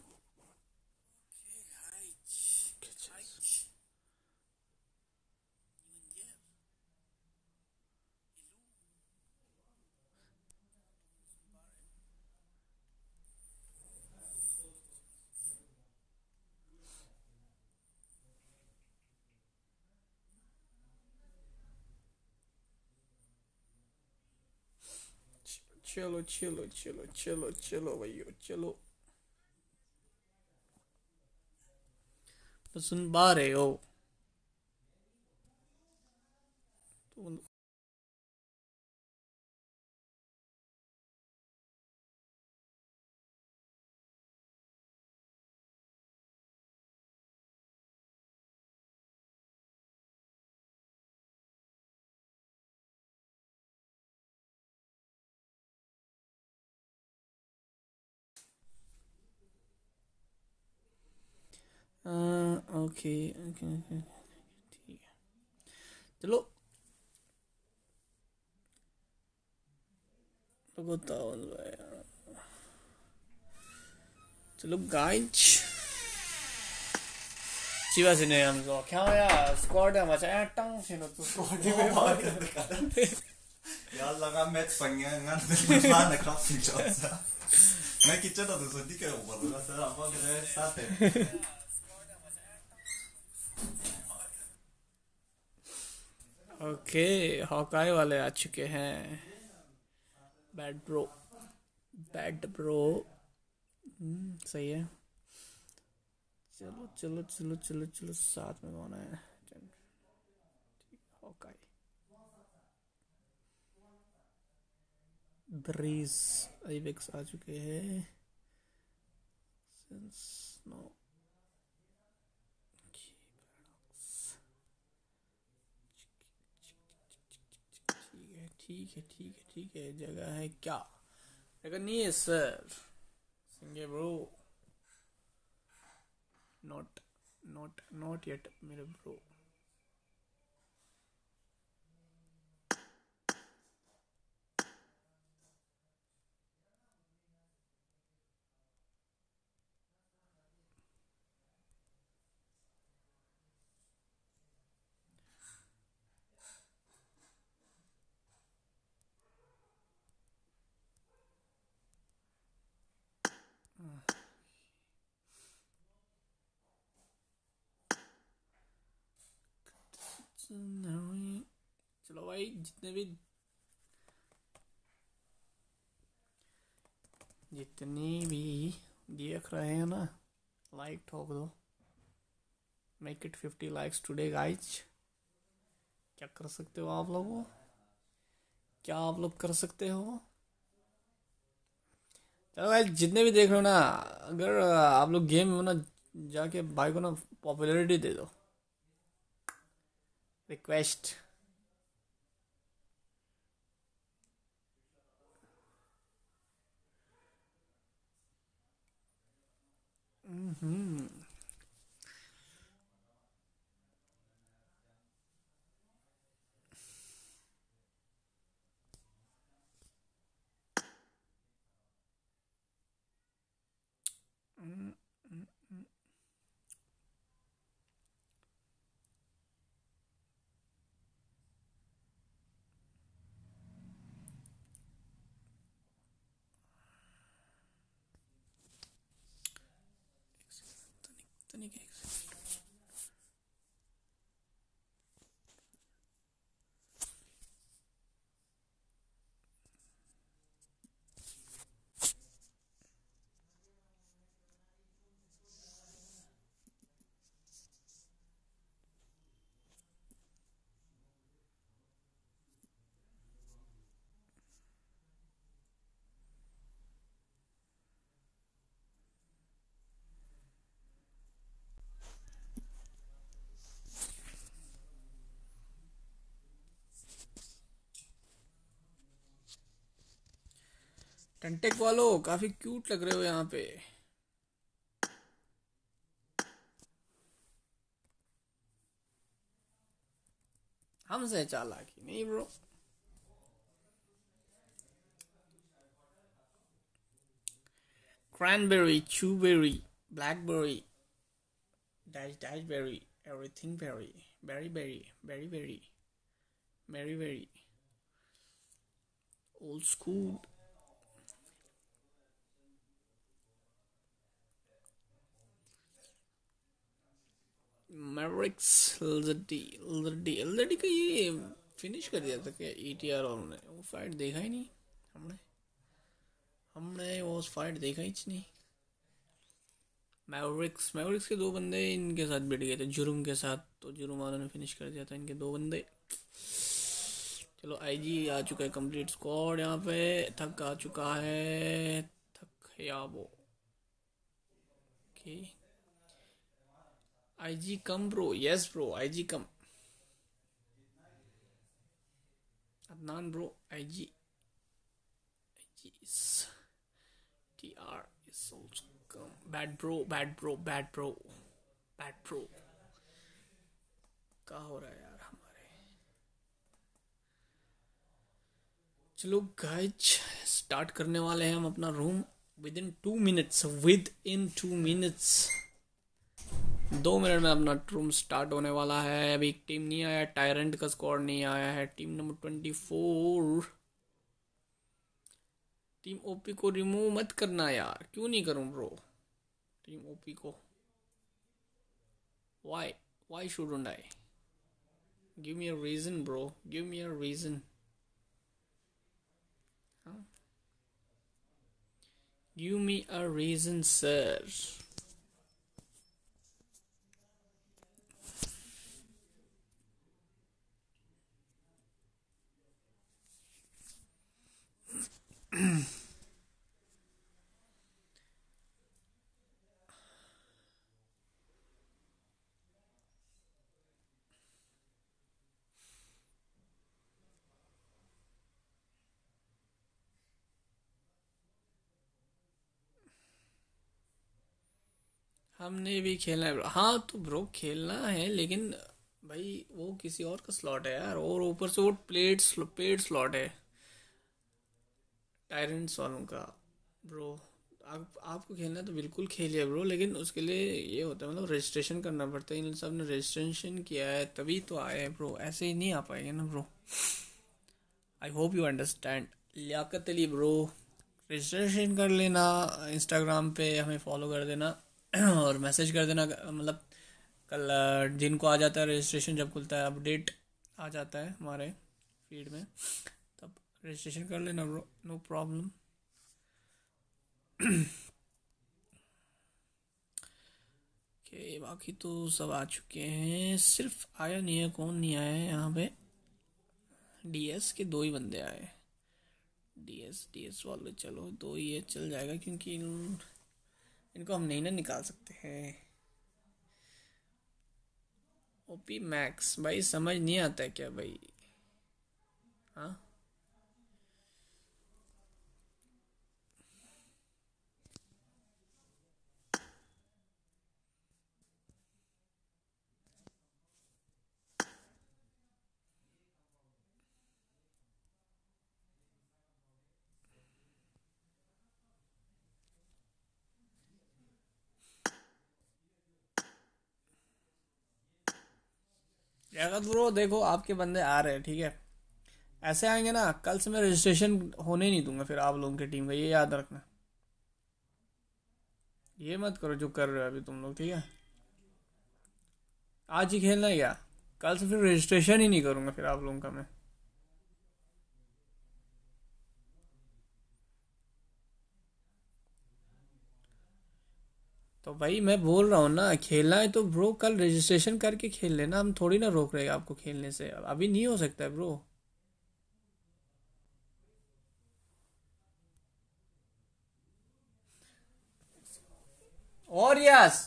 cello, cello, cello, cello, cello, eu, cello. sunt bare eu. Okay ठीक है चलो बताओ चलो गाइज चिवा सिने हम तो क्या यार स्क्वाड है मचा टांग सिनो तो स्क्वाड में मार कर यार लगा मैं पंगे ना ना ना फ्यूचर मैं किचन तो सोची क्या ऊपर बोलूँगा सर आप साथ है ओके हॉकाई वाले आ चुके हैं बैड ब्रो बैड ब्रो सही है चलो चलो चलो चलो चलो साथ में कौन है हॉकाई ब्रीज आईवेक्स आ चुके हैं सिंस नो ठीक है ठीक है ठीक है जगह है क्या नहीं है सर सिंगे bro not not not yet मेरे ब्रो चलो भाई जितने भी जितने भी देख रहे हैं ना लाइक ठोक दो make it fifty likes today guys क्या कर सकते हो आप लोग क्या आप लोग कर सकते हो चलो भाई जितने भी देख रहे हो ना अगर आप लोग गेम में ना जाके भाई को ना पॉपुलैरिटी दे दो request mm-hmm. टंटेक वालो काफी क्यूट लग रहे हो यहाँ पे हमसे चालाकी नहीं bro cranberry chewberry blackberry dash dash berry everything berry berry berry berry berry मेरी berry old school Mavericks LZD LZD LZD का ये फिनिश कर दिया था क्या ई टी आर और ने वो फाइट देखा ही नहीं हमने हमने वो फाइट देखा ही नहीं मैवरिक्स मैवरिक्स के दो बंदे इनके साथ बैठ गए थे जुर्म के साथ तो जुर्म वालों ने फिनिश कर दिया था इनके दो बंदे चलो आईजी आ चुका है कंप्लीट स्क्वाड यहाँ पे थक आ चुका है थक या वो okay I G come bro yes bro जी come Adnan bro I G is TR is also come bad bro bad bro bad bro bad bro क्या हो रहा है यार हमारे चलो गाइज स्टार्ट करने वाले हैं हम अपना room within two minutes within two minutes दो मिनट में अपना रूम स्टार्ट होने वाला है अभी एक टीम नहीं आया टायरेंट का स्कोर नहीं आया है team number twenty four team OP को रिमूव मत करना यार क्यों नहीं करूं ब्रो टीम ओपी को why why shouldn't I give me a reason bro give me a reason give me a reason sir हमने भी खेलना है हाँ तो ब्रो खेलना है लेकिन भाई वो किसी और का स्लॉट है यार और ऊपर से वो प्लेट पेड स्लॉट है टायरेंट सॉलों का ब्रो आप आपको खेलना तो बिल्कुल खेलिए ब्रो लेकिन उसके लिए ये होता है मतलब रजिस्ट्रेशन करना पड़ता है इन सब ने रजिस्ट्रेशन किया है तभी तो आए हैं ब्रो ऐसे ही नहीं आ पाएंगे ना bro I hope you understand Liyaqat Ali bro registration कर लेना इंस्टाग्राम पे हमें फॉलो कर देना और मैसेज कर देना मतलब कल जिनको आ जाता है रजिस्ट्रेशन जब खुलता है अपडेट आ जाता है हमारे फीड में रजिस्ट्रेशन कर लेना ब्रो नो प्रॉब्लम ओके बाकी तो सब आ चुके हैं सिर्फ आया नहीं है कौन नहीं आया है यहाँ पे डीएस के दो ही बंदे आए डीएस डीएस वाले चलो दो ही है चल जाएगा क्योंकि इन, इनको हम नहीं ना निकाल सकते हैं ओपी मैक्स भाई समझ नहीं आता क्या भाई हाँ अगर ब्रो देखो आपके बंदे आ रहे हैं ठीक है ऐसे आएंगे ना कल से मैं रजिस्ट्रेशन होने नहीं दूंगा फिर आप लोगों की टीम का ये याद रखना ये मत करो जो कर रहे हो अभी तुम लोग ठीक है आज ही खेलना क्या कल से फिर रजिस्ट्रेशन ही नहीं करूँगा फिर आप लोगों का मैं तो भाई मैं बोल रहा हूँ ना खेलना है तो ब्रो कल रजिस्ट्रेशन करके खेल लेना हम थोड़ी ना रोक रहे हैं आपको खेलने से अभी नहीं हो सकता है ब्रो और यस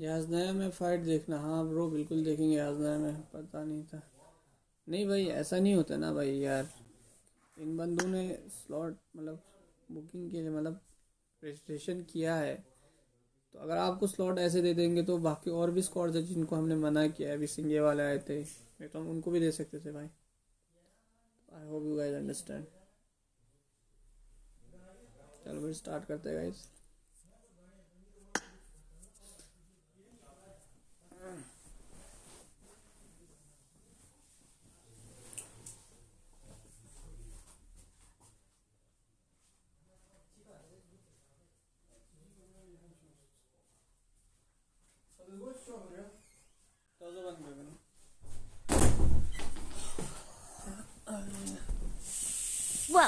याजनाया में फाइट देखना हाँ ब्रो बिल्कुल देखेंगे याजनाया में पता नहीं था नहीं भाई ऐसा नहीं होता ना भाई यार इन बंदों ने स्लॉट मतलब बुकिंग के लिए मतलब रजिस्ट्रेशन किया है तो अगर आपको स्लॉट ऐसे दे देंगे तो बाकी और भी स्कॉट्स हैं जिनको हमने मना किया है अभी सिंगे वाले आए थे नहीं तो हम उनको भी दे सकते थे भाई I hope you guys understand चलो भाई स्टार्ट करते हैं guys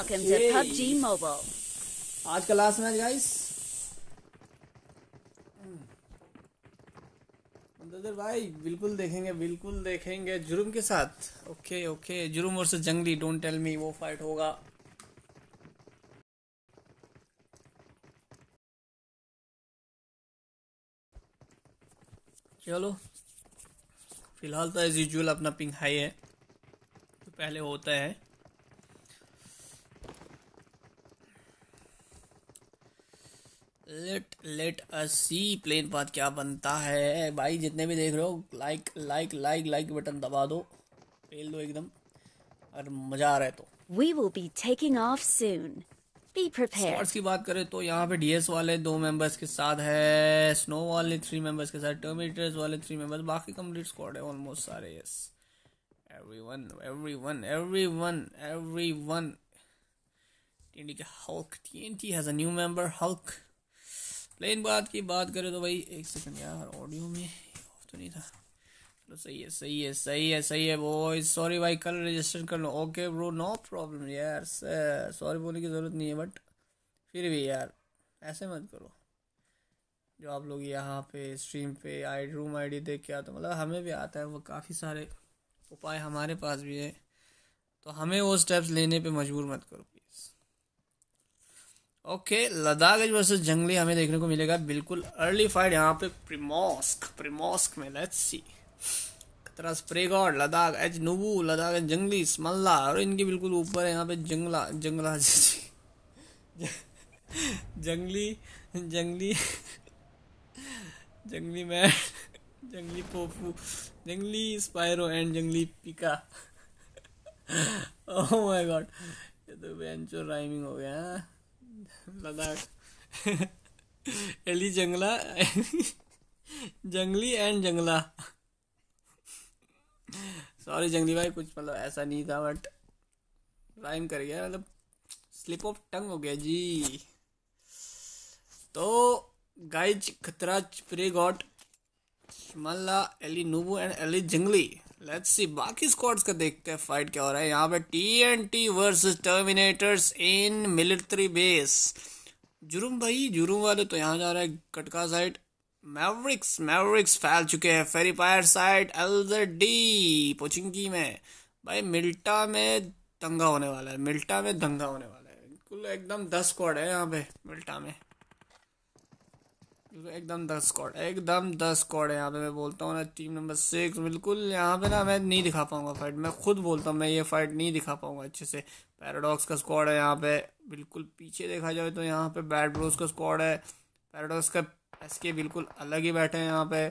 Welcome to PUBG Mobile. आज का लास्ट मैच गाइस बंदर भाई बिल्कुल देखेंगे बिल्कुल देखेंगे जुर्म के साथ okay okay Jurm versus Jungli don't tell me वो फाइट होगा चलो फिलहाल तो एज यूजल अपना पिंग हाई है तो पहले होता है let let see plane path क्या बनता है भाई जितने भी देख रहे हो like like like like button दबा दो फेल दो एकदम अगर मजा आ रहा है तो we will be taking off soon be prepared की बात करें तो यहां पे डीएस वाले दो मेंबर्स के साथ है स्नो वाले थ्री मेंबर्स के साथ टर्मिनेटर्स वाले थ्री मेंबर्स बाकी कंप्लीट स्क्वाड है ऑलमोस्ट सारे yes everyone everyone everyone everyone TNT का Hulk TNT has a new member Hulk plane बात की बात करें तो भाई एक सेकंड यार ऑडियो में ऑफ तो नहीं था चलो सही है सही है सही है सही है वो सॉरी भाई कल रजिस्टर कर लो ओके ब्रो नो प्रॉब्लम यार सॉरी बोलने की ज़रूरत नहीं है बट फिर भी यार ऐसे मत करो जो आप लोग यहाँ पे स्ट्रीम पे आई रूम आई डी देख के आते मतलब हमें भी आता है वो काफ़ी सारे उपाय हमारे पास भी हैं तो हमें वो स्टेप्स लेने पे मजबूर मत करो ओके लद्दाख एज जंगली हमें देखने को मिलेगा बिल्कुल अर्ली फाइट यहाँ पे प्रिमोस्क प्रिमोस्क में लेट्स सी तरह स्प्रेगॉड लद्दाख एच नुबू लद्दाख एज जंगली स्मल्ला और इनके बिल्कुल ऊपर है यहाँ पे जंगला जंगला (laughs) जंगली जंगली जंगली मैं जंगली पोपू जंगली स्पायरो एंड जंगली पिका ओह माय गॉड ये तो बेंचो राइमिंग हो गया है लद्दाख (laughs) एली जंगला (laughs) जंगली एंड जंगला सॉरी जंगली भाई कुछ मतलब ऐसा नहीं था बट राइम कर गया मतलब स्लिप ऑफ टंग हो गया जी तो गाइज खतरा प्रे गॉट मल्ला एली नूबू and Ellie Jungli let's see बाकी स्क्वाड्स का देखते हैं फाइट क्या हो रहा है यहाँ पे T N T versus terminators in military base Jurm भाई जुर्म वाले तो यहाँ जा रहा है कटका साइड मैवरिक्स मैवरिक्स फैल चुके हैं periphery side L D Pochinki में भाई मिल्टा में दंगा होने वाला है मिल्टा में दंगा होने वाला है बिल्कुल एकदम दस स्क्वाड है यहाँ पे मिल्टा में एकदम दस स्कॉड एकदम दस स्कॉड है यहाँ पे मैं बोलता हूँ ना टीम नंबर सिक्स बिल्कुल यहाँ पे ना मैं नहीं दिखा पाऊंगा फाइट मैं खुद बोलता हूँ मैं ये फाइट नहीं दिखा पाऊंगा अच्छे से पैराडॉक्स का स्कॉड है यहाँ पे बिल्कुल पीछे देखा जाए तो यहाँ पे बैट ब्रोस का स्कॉड है पैराडॉक्स का एस के बिल्कुल अलग ही बैठे हैं यहाँ पे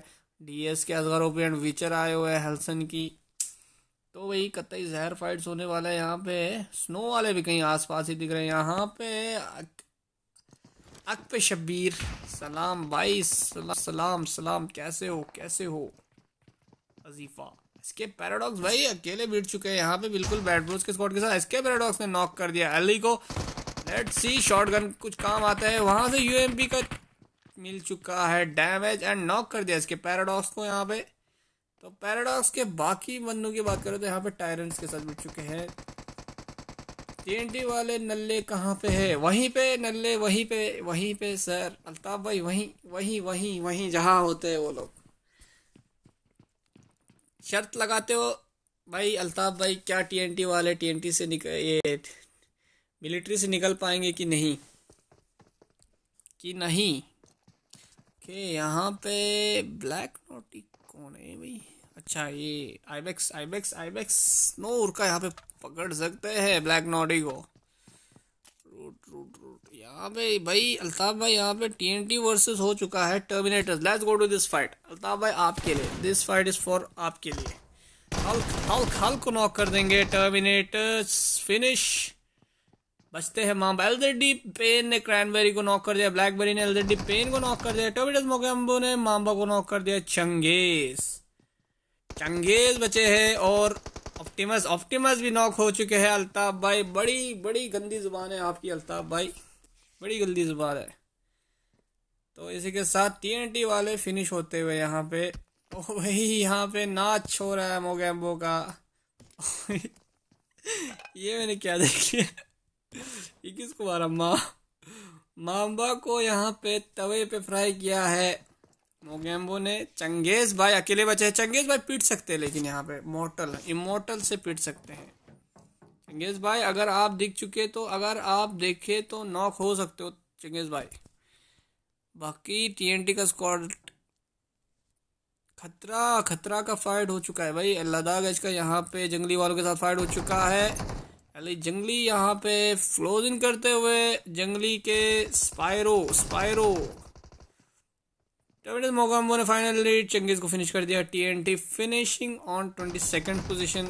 डी एस के असगर ओपी एंड विचर आए हुए हैं हेल्सन की तो वही कतई जहर फाइट्स होने वाला है यहाँ पे स्नो वाले भी कहीं आसपास ही दिख रहे हैं यहाँ पे अकब शब्बीर सलाम भाई सलाम सलाम सलाम कैसे हो कैसे हो अजीफा इसके पैराडॉक्स भाई अकेले बिट चुके हैं यहाँ पे बिल्कुल बैट ब्रोज के स्कॉट के साथ इसके पैराडॉक्स ने नॉक कर दिया अली को लेट सी शॉटगन कुछ काम आता है वहां से यूएमपी का मिल चुका है डैमेज एंड नॉक कर दिया इसके पैराडॉक्स को यहाँ पे तो पैराडॉक्स के बाकी बंदों की बात करें तो यहाँ पे टायरेंट्स के साथ बिट चुके हैं टीएनटी वाले नल्ले कहाँ पे है वहीं पे नल्ले वहीं पे वहीं पे सर अल्ताफ भाई वहीं वहीं वहीं वहीं जहाँ होते हैं वो लोग शर्त लगाते हो भाई अल्ताफ भाई क्या टीएनटी वाले टीएनटी से निकल ये मिलिट्री से निकल पाएंगे कि नहीं कि नहीं के यहाँ पे ब्लैक नोटी कौन है भाई अच्छा ये आईबेक्स आईबेक्स आईबेक्स नो उर्का यहाँ पे पकड़ सकते हैं ब्लैक नॉडी को रूट रूट रूट यहाँ पे भाई अल्ताफ भाई यहाँ पे टीएनटी वर्सेस हो चुका है terminators let's go to this fight Altaf भाई आपके लिए दिस फाइट इज फॉर आपके लिए हल्क हल्क हल्क को नॉक कर देंगे टर्मिनेटर्स फिनिश बचते हैं माम एलजेडी पेन ने क्रैनबेरी को नॉक कर दिया ब्लैकबेरी ने एलजेडी पेन को नॉक कर दिया टर्मिनेटर्स मोकेम्बो ने माम्बा को नॉक कर दिया चंगेज़ चंगेज बचे हैं और ऑप्टिमस ऑप्टिमस भी नॉक हो चुके हैं अल्ताफ भाई बड़ी बड़ी गंदी जुबान है आपकी अल्ताफ भाई बड़ी गंदी जुबान है तो इसी के साथ टी वाले फिनिश होते हुए यहाँ पे ओ भाई यहाँ पे नाच छो रहा है मोगैम्बो का ये मैंने क्या देख लिया ये किसको मारा माम्बा को यहाँ पे तवे पे फ्राई किया है मोगेम्बो ने चंगेज भाई अकेले बचे हैं चंगेज भाई पीट सकते हैं लेकिन यहाँ पे मोटल इमोटल से पीट सकते हैं चंगेज भाई अगर आप दिख चुके तो अगर आप देखे तो नॉक हो सकते हो चंगेज भाई बाकी टीएनटी का स्क्वाड खतरा खतरा का फाइट हो चुका है भाई लद्दाख गज का यहाँ पे जंगली वालों के साथ फाइट हो चुका है अली जंगली यहाँ पे फ्लोज इन करते हुए जंगली के स्पायरो स्पायरो जबरदस्त मौका अम्बो ने फाइनली चंगेज को फिनिश कर दिया TNT finishing on twenty second position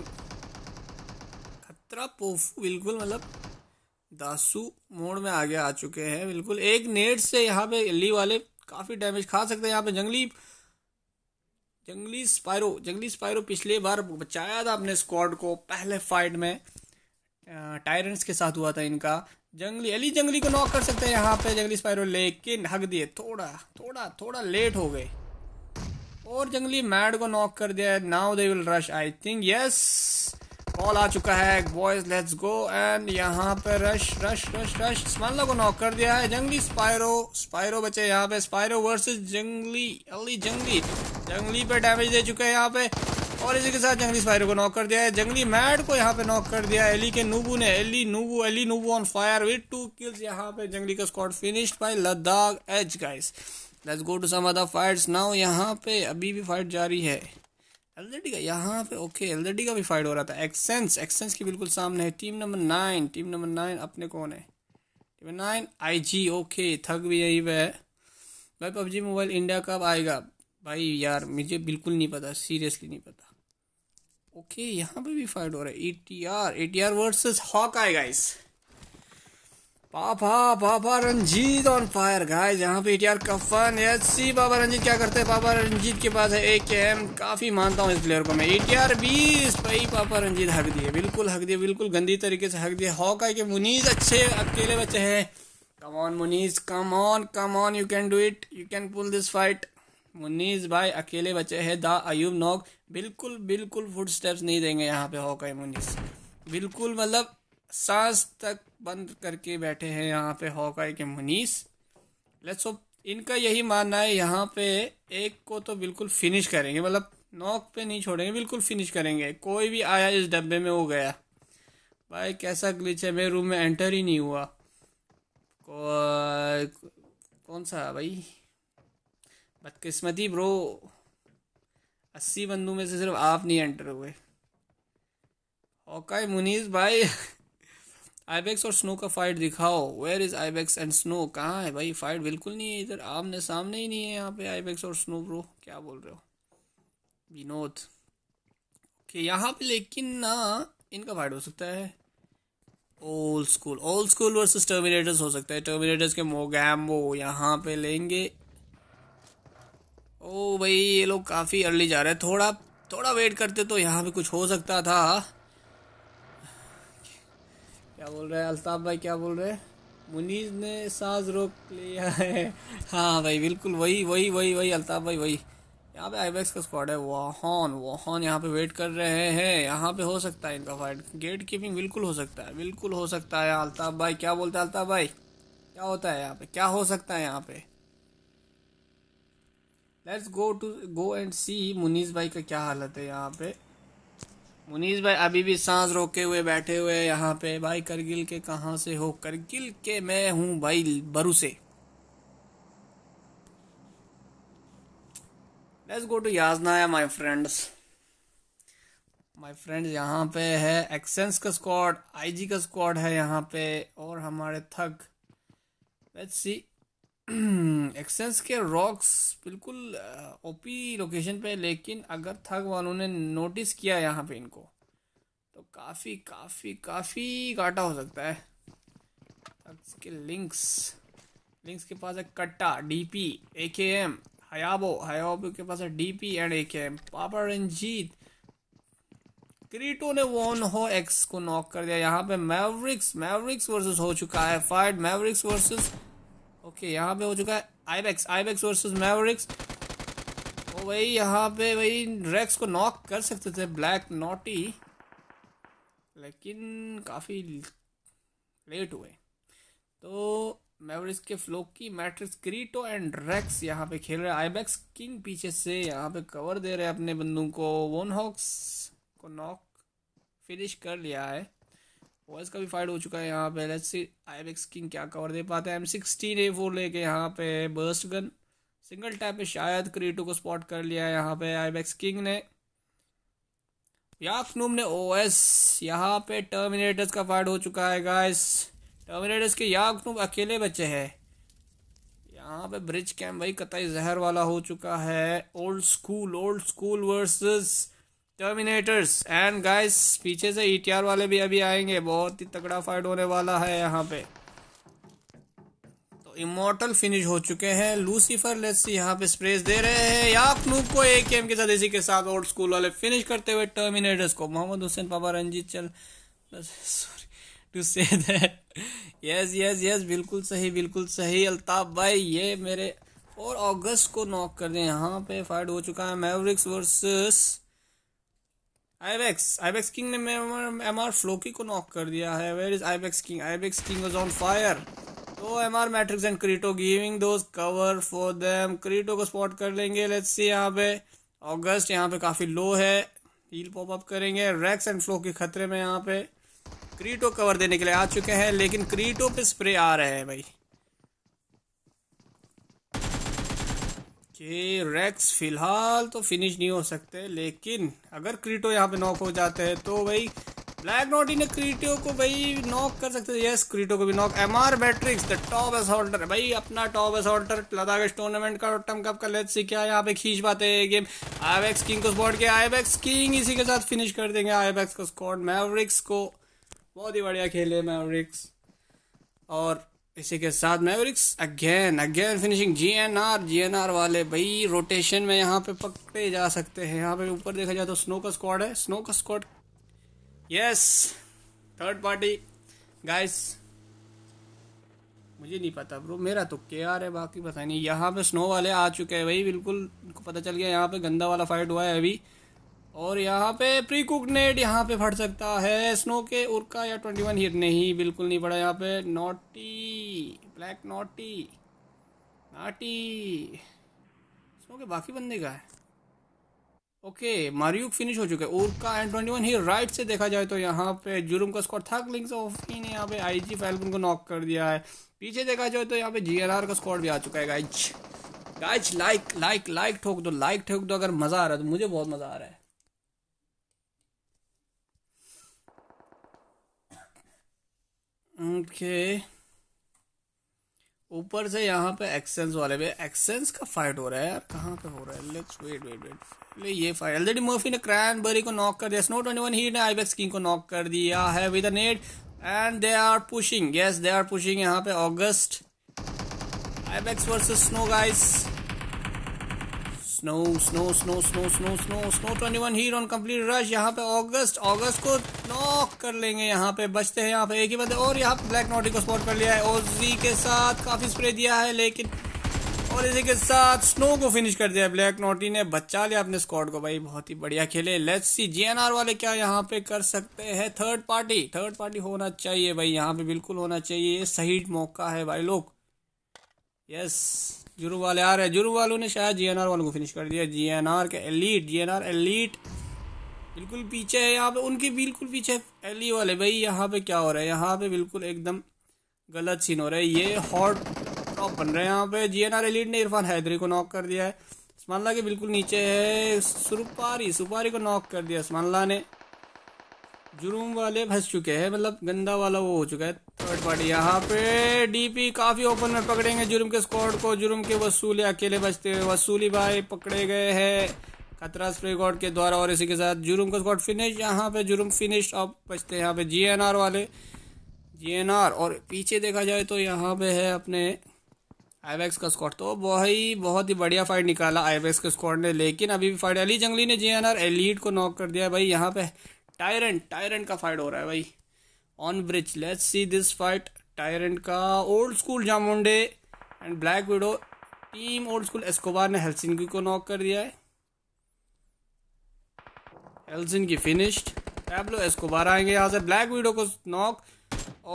खतरा पोफू बिल्कुल मतलब दासू मोड़ में आगे आ चुके हैं बिल्कुल एक नेट से यहाँ पे ली वाले काफ़ी डैमेज खा सकते हैं यहाँ पे जंगली जंगली स्पायरो जंगली स्पायरो पिछले बार बचाया था अपने स्क्वाड को पहले फाइट में टायरेंट्स के साथ हुआ था इनका जंगली अली जंगली को नॉक कर सकते हैं यहाँ पे जंगली स्पायरो लेकिन हक दिए थोड़ा थोड़ा थोड़ा लेट हो गए और जंगली मैड को नॉक कर दिया now they will rush I think yes call आ चुका है बॉयज लेट्स गो एंड यहाँ पे रश रश रश रश स्मल्ला को नॉक कर दिया है जंगली स्पायरो स्पायरो बचे यहाँ पे स्पायरो वर्सेस जंगली अली जंगली जंगली पे डैमेज दे चुके हैं यहाँ पे और इसी के साथ जंगली फायर को नॉक कर दिया है जंगली मैड को यहाँ पे नॉक कर दिया एली के नूबू ने एली नूबू एली नूबू on fire with two kills यहाँ पे जंगली का स्कॉट फिनिश्ड बाय लद्दाख एच guys let's go to some other fights now यहाँ पे अभी भी फाइट जारी है एलडी का यहाँ पे ओके एलडी का भी फाइट हो रहा था एक्सेंस एक्सेंस के बिल्कुल सामने है team number nine team number nine अपने कौन है टीम नाइन जी ओके थक भी यही वह भाई पबजी मोबाइल इंडिया कब आएगा भाई यार मुझे बिल्कुल नहीं पता सीरियसली नहीं पता ओके यहाँ पे भी फाइट हो रहा है एटीआर एटीआर वर्सेस हॉक आए गाइस पापा पापा रंजीत ऑन फायर गाइस यहाँ पे एटीआर कफन फन सी बाबा रंजीत क्या करते हैं पापा रंजीत के पास है ए एम काफी मानता हूँ इस प्लेयर को मैं एटीआर बीस भाई पापा रंजीत हक दिए बिल्कुल हक दिए बिल्कुल गंदी तरीके से हक दिए हॉक आए के मुनीज अच्छे अकेले बच्चे हैं कम ऑन मुनीज come on come on you can do it you can pull this fight मुनीज भाई अकेले बचे हैं दा अयूब नोक बिल्कुल बिल्कुल फुट स्टेप्स नहीं देंगे यहाँ पे होका मुनीस बिल्कुल मतलब सांस तक बंद करके बैठे हैं यहाँ पे हॉकाई के मुनीस लेट्स होप इनका यही मानना है यहाँ पे एक को तो बिल्कुल फिनिश करेंगे मतलब नॉक पे नहीं छोड़ेंगे बिल्कुल फिनिश करेंगे कोई भी आया इस डब्बे में हो गया भाई कैसा ग्लिच है मेरे रूम में एंटर ही नहीं हुआ कौन सा भाई बदकिस्मती ब्रो अस्सी बंदू में से सिर्फ आप नहीं एंटर हुए ओके मुनीस भाई आईबेक्स और स्नो का फाइट दिखाओ where is ibex and snow कहाँ है भाई फाइट बिल्कुल नहीं है इधर आमने सामने ही नहीं है यहाँ पे आईबेक्स और स्नो ब्रो क्या बोल रहे हो विनोद ओके यहाँ पे लेकिन ना इनका फाइट हो सकता है old school old school versus terminators हो सकता है टर्मिनेटर्स के मोगैम वो यहाँ पे लेंगे ओ भाई ये लोग काफ़ी अर्ली जा रहे हैं थोड़ा थोड़ा वेट करते तो यहाँ पे कुछ हो सकता था क्या बोल रहे हैं अल्ताफ भाई क्या बोल रहे हैं मुनीज ने सांस रोक लिया है हाँ भाई बिल्कुल वही वही वही वही अल्ताफ भाई वही यहाँ पे आईबैक्स का स्क्वाड है वाहन वाहन यहाँ पे वेट कर रहे हैं यहाँ पे हो सकता है इनका फाइट गेट कीपिंग बिल्कुल हो सकता है बिल्कुल हो सकता है अल्ताफ भाई क्या बोलते हैं अल्ताफ भाई क्या होता है यहाँ पे क्या हो सकता है यहाँ पे let's go to go and see मुनीस भाई का क्या हालत है यहाँ पे मुनीस भाई अभी भी सांस रोके हुए बैठे हुए यहाँ पे भाई करगिल के कहा से हो करगिल के मैं हूं भाई बरू से लेट्स गो टू याजनाया माय फ्रेंड्स माय फ्रेंड्स यहाँ पे है एक्सेंस का स्क्वाड आईजी का स्क्वाड है यहाँ पे और हमारे थक लेट्स सी एक्सेंस (clears throat) के रॉक्स बिल्कुल ओपी uh, लोकेशन पे लेकिन अगर थग वालों ने नोटिस किया यहाँ पे इनको तो काफ़ी काफ़ी काफ़ी घाटा हो सकता है के लिंक्स लिंक्स के पास है कट्टा डीपी एकेएम हयाबो हयाबो के पास है डीपी एंड एकेएम पापा रंजीत क्रीटो ने वॉन हो एक्स को नॉक कर दिया यहाँ पे मैवरिक्स मैवरिक्स वर्सेस हो चुका है फाइट मैवरिक्स वर्सेस ओके यहाँ पे हो चुका है आईबैक्स आईबैक्स वर्सेस मैवरिक्स ओ भाई यहाँ पे भाई रेक्स को नॉक कर सकते थे ब्लैक नॉटी लेकिन काफ़ी लेट हुए तो मेवरिक्स के फ्लोकी मैट्रिक्स क्रीटो एंड रेक्स यहाँ पे खेल रहे हैं आईबैक्स किंग पीछे से यहाँ पे कवर दे रहे हैं अपने बंदूक को वोनहॉक्स को नॉक फिनिश कर लिया है वॉइस का भी फाइट हो चुका है यहाँ पे let's see I M X king क्या कवर दे पाता है एम सिक्सटीन ए फोर लेके यहाँ पे बर्स्ट गन सिंगल टैप पे शायद क्रीटो को स्पॉट कर लिया है यहाँ पे आई एम एक्स किंग ने याकनूम ने ओ एस यहाँ पे टर्मिनेटर्स का फाइट हो चुका है गाइस टर्मिनेटर्स के याकनूम अकेले बचे हैं यहाँ पे ब्रिज कैम्प भाई कतई जहर वाला हो चुका है old school old school versus terminators and guys पीछे से ई e वाले भी अभी आएंगे बहुत ही तगड़ा फाइट होने वाला है यहाँ पे तो इमोटल फिनिश हो चुके हैं लूसीफर लेट्स यहाँ पे स्प्रेस दे रहे हैं या क्लूब को एक एम के साथ इसी के साथ ओल्ड स्कूल वाले फिनिश करते हुए टर्मिनेटर्स को मोहम्मद हुसैन पापा रंजीत चल सॉरी टू से यस यस यस बिल्कुल सही बिल्कुल सही अल्ताफ भाई ये मेरे और अगस्त को नॉक कर दें यहाँ पे फाइट हो चुका है mavericks versus Ibex. Ibex King ने MR Floki को नॉक कर दिया है Where is Ibex King? Ibex King was on fire. तो एम आर मैट्रिक्स एंड क्रीटो giving those cover for them क्रीटो को स्पॉट कर लेंगे लेट्स सी यहाँ पे ऑगस्ट यहाँ पे काफ़ी लो है हील पॉप अप करेंगे रेक्स एंड फ्लो के खतरे में यहाँ पे क्रीटो कवर देने के लिए आ चुके हैं लेकिन क्रीटो पे स्प्रे आ रहे हैं भाई कि रेक्स फिलहाल तो फिनिश नहीं हो सकते लेकिन अगर क्रीटो यहाँ पे नॉक हो जाते हैं तो भाई ब्लैक नॉट इन क्रीटो को भाई नॉक कर सकते हैं यस क्रीटो को भी नॉक एम आर बैट्रिक्स द टॉप एस होल्डर भाई अपना टॉप एस होल्डर लद्दाख इस टूर्नामेंट का टम कप का लेट से क्या यहाँ पे खींच पाते हैं गेम आईबैक्स किंग को स्पॉट किया आईबैक्स किंग इसी के साथ फिनिश कर देंगे आईबैक्स को स्कॉट मैवरिक्स को बहुत ही बढ़िया खेले मैवरिक्स और इसी के साथ mavericks again again finishing GNR GNR वाले भाई रोटेशन में यहाँ पे पकड़े जा सकते हैं यहाँ पे ऊपर देखा जाए तो स्नो का स्क्वाड है स्नो का squad yes third party guys मुझे नहीं पता ब्रो मेरा तो के आर है बाकी पता नहीं यहाँ पे स्नो वाले आ चुके हैं भाई बिल्कुल पता चल गया यहाँ पे गंदा वाला फाइट हुआ है अभी और यहाँ पे प्री कुक नेट यहाँ पे फट सकता है स्नो के उर्का या ट्वेंटी वन हिट नहीं बिल्कुल नहीं पड़ा यहाँ पे naughty black naughty naughty snow के बाकी बंदे का है ओके मारियुक फिनिश हो चुका है उर्का एंड ट्वेंटी वन ही राइट से देखा जाए तो यहाँ पे जुर्म का स्कॉट थक लिंग ऑफी ने यहाँ पे आई जी फैल्कन को नॉक कर दिया है पीछे देखा जाए तो यहाँ पे जी का स्कॉट भी आ चुका है guys guys like like like ठोक दो लाइक ठोक दो अगर मज़ा आ रहा है तो मुझे बहुत मज़ा आ रहा है ओके ऊपर से यहाँ पे एक्सेंस वाले भी एक्सेंस का फाइट हो रहा है यार कहाँ पे हो रहा है लेट्स वेट वेट वेट ले ये फाइट ऑलरेडी मर्फी ने क्रैनबरी को नॉक कर दिया स्नो ट्वेंटी वन ही ने आईबेक्स किंग को नॉक कर दिया है with net and they are pushing yes they are pushing यहाँ पे August ibex versus snow guys snow snow snow snow snow snow snow twenty one heat complete rush यहाँ पे ऑगस्ट ऑगस्ट को नॉक कर लेंगे यहाँ पे बचते हैं यहाँ पे एक ही बंदे और यहाँ ब्लैक नोटी को स्पॉट कर लिया है ओजी के साथ काफ़ी स्प्रे दिया है लेकिन और इसी के साथ स्नो को फिनिश कर दिया ब्लैक नोटी ने बचा लिया अपने स्कॉट को भाई बहुत ही बढ़िया खेले लेट्स सी जीएनआर वाले क्या यहाँ पे कर सकते हैं थर्ड पार्टी थर्ड पार्टी होना चाहिए भाई यहाँ पे बिल्कुल होना चाहिए सही मौका है भाई लोग यस जुरू वाले आ रहे हैं जुरू वालों ने शायद जी एन आर वालों को फिनिश कर दिया जी एन आर के elite G N R elite बिल्कुल पीछे है यहाँ पे उनके बिल्कुल पीछे एली e वाले भाई यहाँ पे क्या हो रहा है यहाँ पे बिल्कुल एकदम गलत सीन हो रहा है ये हॉट टॉप बन रहे हैं यहाँ पे जी एन आर एलिट ने इरफान हैदरी को नॉक कर दिया है उस्मानला के बिल्कुल नीचे है सुपारी सुपारी को नॉक कर दिया उस्मानला ने जुर्म वाले फंस चुके हैं मतलब गंदा वाला वो हो चुका है थर्ड पार्टी यहाँ पे डीपी काफी ओपन में पकड़ेंगे जुर्म के स्कॉड को जुर्म के वसूली अकेले बचते हुए वसूली भाई पकड़े गए हैं खतरा स्प्रे गॉड के द्वारा और इसी के साथ जुर्म का स्कॉड फिनिश यहाँ पे जुर्म फिनिश अब बचते हैं यहाँ पे जी वाले जी और पीछे देखा जाए तो यहाँ पे है अपने आईवैक्स का स्कॉट तो भाई बहुत ही बढ़िया फाइट निकाला आईवैक्स के स्कॉट ने लेकिन अभी भी फाइट अली जंगली ने जी एन आर एलीट को नॉक कर दिया भाई यहाँ पे टायरेंट टायरेंट का फाइट हो रहा है भाई on bridge let's see this fight tyrant का ओल्ड स्कूल जामुंडे and black widow team old school Escobar ने हेलसिनकी को नॉक कर दिया है की फिनिश्ड टैबलो एस्कोबार आएंगे यहाँ से ब्लैक विडो को नॉक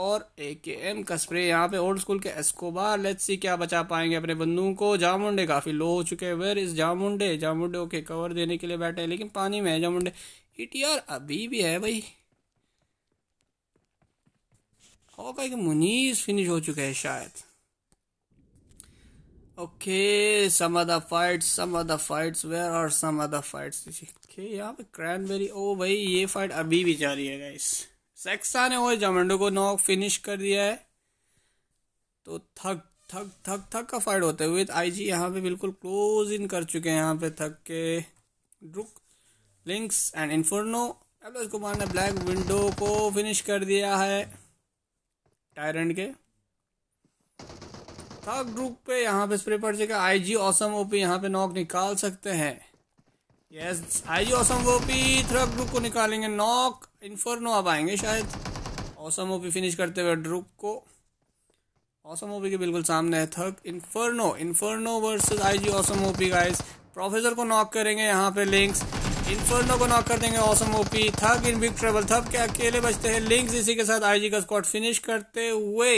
और ए के एम का स्प्रे यहाँ पे ओल्ड स्कूल के एस्कोबार लेट्स सी क्या बचा पाएंगे अपने बंदूकों को जामुंडे काफ़ी लो हो चुके हैं वेर इस जामुंडे जामुंडे ओके कवर देने के लिए बैठे हैं लेकिन पानी में है जामुंडे हिट यार अभी भी है भाई होगा कि मुनीस फिनिश हो चुका है शायद okay some of the fights some of the fights where are some of the fights okay यहां पे क्रैनबेरी ओ भाई ये फाइट अभी भी जारी है गाइस सेक्सा ने वो जमंडो को नॉक फिनिश कर दिया है तो थक थक थक थक का फाइट होते हुए आईजी तो यहां पे बिल्कुल क्लोज इन कर चुके हैं यहां पे थक के रुक लिंक्स एंड इन्फोर्नो एब्लस कुमार ने ब्लैक विंडो को फिनिश कर दिया है टायरेंट के थर्ड ग्रुप पे यहाँ पे स्प्रे पड़ जाएगा आई जी ऑसम ओपी यहाँ पे नॉक निकाल सकते हैं yes I G awesome OP third group को निकालेंगे नॉक इन्फर्नो अब आएंगे शायद ऑसम ओपी फिनिश करते हुए ड्रुप को ऑसम ओपी के बिल्कुल सामने है thug inferno inferno versus I G awesome OP guys professor को नॉक करेंगे यहाँ पे लिंक्स इन्फर्नो को नॉक कर देंगे ऑसम ओपी थक इन बिग ट्रेवल थक के अकेले बचते हैं लिंक्स इसी के साथ आईजी का स्क्वाड फिनिश करते हुए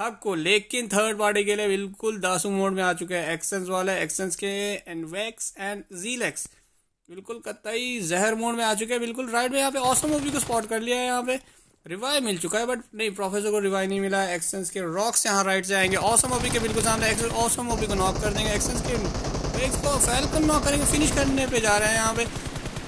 थक को लेकिन थर्ड पार्टी के लिए बिल्कुल दासू मोड में आ चुके हैं एक्सेंस वाले एक्सेंस के एंड वैक्स एंड जीलेक्स बिल्कुल कतई जहर मोड में आ चुके हैं बिल्कुल राइट में यहाँ पे ऑसम ओपी को स्पॉट कर लिया है यहाँ पे रिवाइव मिल चुका है बट नहीं प्रोफेसर को रिवाइव नहीं मिला एक्सेंस के रॉक्स यहाँ राइट से आएंगे ऑसम ओपी के बिल्कुल सामने ऑसम ओपी को नॉक कर देंगे एक्सेंस के इसको फैलकन नॉक करेंगे फिनिश करने पे जा रहे हैं यहाँ पे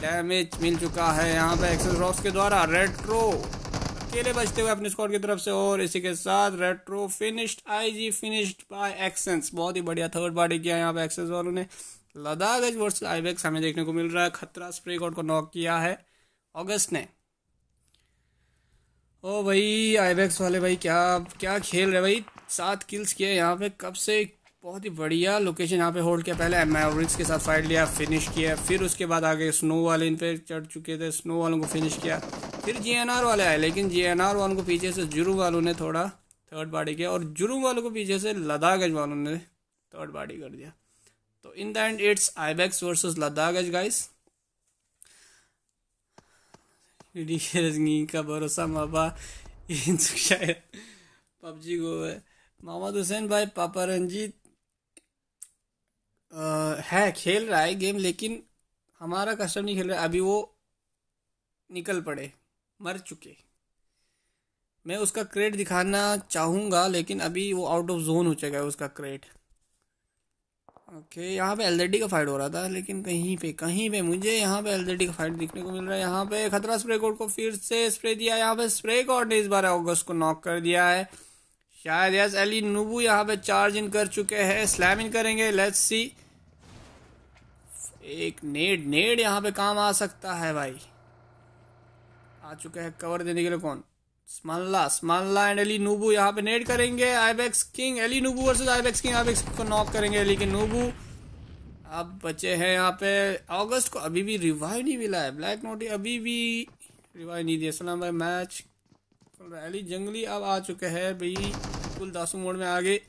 डैमेज मिल चुका है यहाँ पे एक्सेस रॉक्स के द्वारा रेट्रो अकेले बचते हुए अपने स्कॉट की तरफ से और इसी के साथ retro finished IG finished by एक्सेंस बहुत ही बढ़िया थर्ड पार्टी किया यहाँ पे एक्सेंस वालों ने लद्दाख एज वर्स आईबेक्स हमें देखने को मिल रहा है खतरा स्प्रे कोड को नॉक किया है ऑगस्ट ने ओ भाई आईबेक्स वाले भाई क्या क्या खेल रहे भाई सात किल्स किए यहाँ पे कब से बहुत ही बढ़िया लोकेशन यहाँ पे होल्ड किया पहले मैवरिक्स के साथ फाइट लिया फिनिश किया फिर उसके बाद आगे स्नो वाले इन पे चढ़ चुके थे स्नो वालों को फिनिश किया फिर जीएनआर वाले आए लेकिन जीएनआर वालों को पीछे से जुरू वालों ने थोड़ा थर्ड पार्टी किया और जुरू वालों को पीछे से लद्दाख वालों ने थर्ड पार्टी कर दिया तो in the end it's ibex versus Ladakh guys का भरोसा माबा पबजी गो है मोहम्मद तो हुसैन भाई पापा रंजीत है खेल रहा है गेम लेकिन हमारा कस्टम नहीं खेल रहा अभी वो निकल पड़े मर चुके मैं उसका क्रेट दिखाना चाहूँगा लेकिन अभी वो आउट ऑफ जोन हो चुका है उसका क्रेट ओके यहाँ पे एल का फाइट हो रहा था लेकिन कहीं पे कहीं पे मुझे यहाँ पे एल का फाइट देखने को मिल रहा है यहाँ पे खतरा स्प्रे कोड को फिर से स्प्रे दिया यहाँ पे स्प्रे कोड ने इस बार ऑगस्ट को नॉक कर दिया है शायद यस एली नूबू e यहाँ पे चार्ज इन कर चुके हैं स्लैम इन करेंगे लेट्स सी एक नेड नेड यहाँ पे काम आ सकता है भाई आ चुका है कवर देने के लिए कौन स्मल्ला स्मल्ला एंड एली नूबू यहाँ पे नेड करेंगे आईबैक्स किंग एली नूबू वर्सेस आईबैक्स किंग आईबैक्स को नॉक करेंगे लेकिन नूबू अब बचे हैं यहाँ पे अगस्त को अभी भी रिवाइव नहीं मिला है ब्लैक नोटी अभी भी रिवाइव नहीं दिया सलाम भाई मैच रैली जंगली अब आ चुके हैं भाई कुल दासू मोड़ में आगे